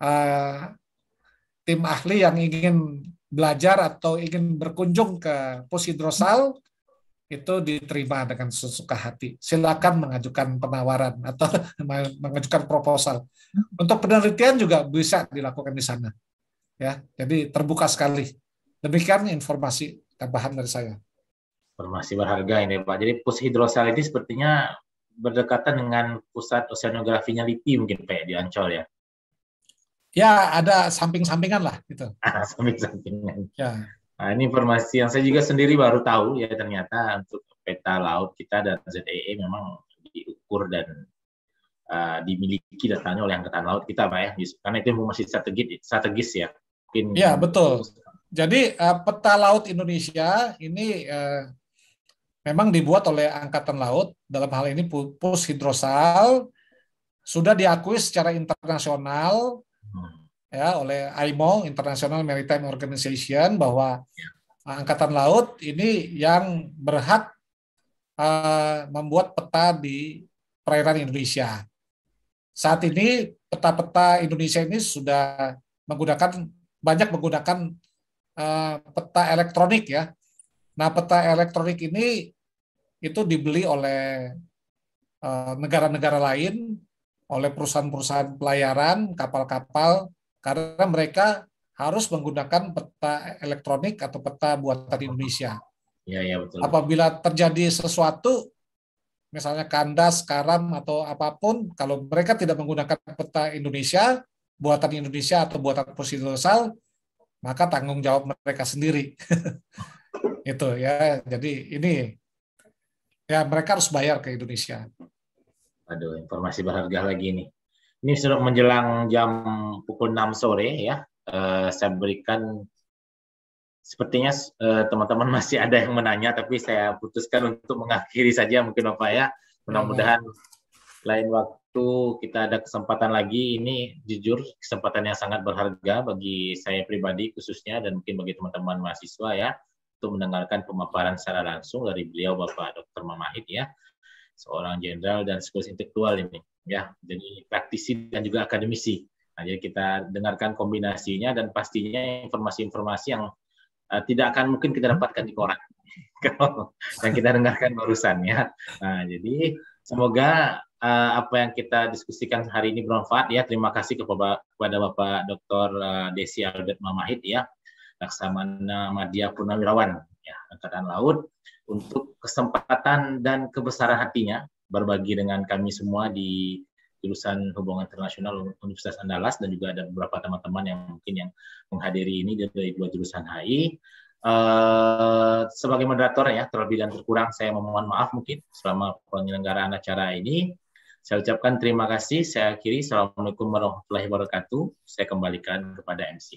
Eh, tim ahli yang ingin belajar atau ingin berkunjung ke posidrosal itu diterima dengan sesuka hati. Silakan mengajukan penawaran atau [laughs] mengajukan proposal. Untuk penelitian juga bisa dilakukan di sana. Ya, jadi terbuka sekali. Demikian informasi tambahan dari saya. Informasi berharga ini Pak. Jadi posidrosal ini sepertinya berdekatan dengan pusat oceanografinya LIPI mungkin Pak ya, di Ancol ya ya ada samping-sampingan lah gitu. [laughs] Ah, samping-sampingan. Ya. Nah, ini informasi yang saya juga sendiri baru tahu ya ternyata untuk peta laut kita dan ZEE e memang diukur dan uh, dimiliki datanya oleh angkatan laut kita pak ya karena itu masih strategis strategis ya. Mungkin ya betul. Jadi uh, peta laut Indonesia ini uh, memang dibuat oleh angkatan laut dalam hal ini pus hidrosal sudah diakui secara internasional ya oleh IMO International Maritime Organization bahwa angkatan laut ini yang berhak uh, membuat peta di perairan Indonesia. Saat ini peta-peta Indonesia ini sudah menggunakan banyak menggunakan uh, peta elektronik ya. Nah, peta elektronik ini itu dibeli oleh eh, negara-negara uh, negara -negara lain, oleh perusahaan-perusahaan pelayaran, kapal-kapal karena mereka harus menggunakan peta elektronik atau peta buatan Indonesia. Ya, ya, betul. Apabila terjadi sesuatu, misalnya kandas, karam, atau apapun, kalau mereka tidak menggunakan peta Indonesia, buatan Indonesia atau buatan prosedural, maka tanggung jawab mereka sendiri. [laughs] itu ya. Jadi ini ya mereka harus bayar ke Indonesia. Aduh, informasi berharga lagi nih. Ini sudah menjelang jam pukul 6 sore ya. Eh, saya berikan sepertinya eh, teman-teman [laughs] masih ada yang menanya tapi saya putuskan untuk mengakhiri saja mungkin Bapak ya. Mudah-mudahan lain waktu kita ada kesempatan lagi. Ini jujur kesempatan yang sangat berharga bagi saya pribadi khususnya dan mungkin bagi teman-teman mahasiswa ya untuk mendengarkan pemaparan secara langsung dari beliau Bapak Dr. Mamahid ya seorang jenderal dan sekaligus intelektual ini ya jadi praktisi dan juga akademisi nah, jadi kita dengarkan kombinasinya dan pastinya informasi-informasi yang uh, tidak akan mungkin kita dapatkan di koran [laughs] yang kita dengarkan barusan ya nah jadi semoga uh, apa yang kita diskusikan hari ini bermanfaat ya terima kasih kepada kepada bapak dr eh, desi albert mamahit ya laksamana Madya purnawirawan ya angkatan laut untuk kesempatan dan kebesaran hatinya berbagi dengan kami semua di jurusan hubungan internasional Universitas Andalas dan juga ada beberapa teman-teman yang mungkin yang menghadiri ini dari dua jurusan HI. Uh, eh, sebagai moderator ya terlebih dan terkurang saya memohon maaf mungkin selama penyelenggaraan acara ini. Saya ucapkan terima kasih. Saya akhiri. Assalamualaikum warahmatullahi wabarakatuh. Saya kembalikan kepada MC.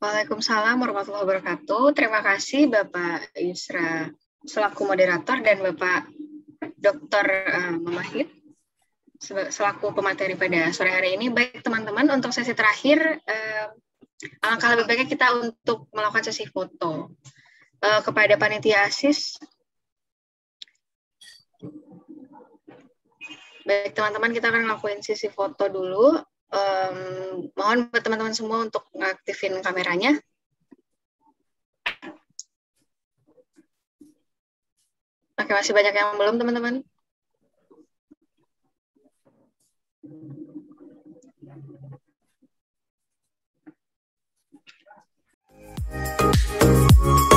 Waalaikumsalam warahmatullahi wabarakatuh. Terima kasih Bapak Yusra selaku moderator dan Bapak Dr. Eh, Mamahid selaku pemateri pada sore hari ini. Baik teman-teman, untuk sesi terakhir, eh, alangkah lebih baiknya kita untuk melakukan sesi foto eh, kepada panitia asis. Baik teman-teman, kita akan lakuin sesi foto dulu um, mohon buat teman-teman semua untuk mengaktifkan kameranya. Oke, masih banyak yang belum teman-teman? Thank you.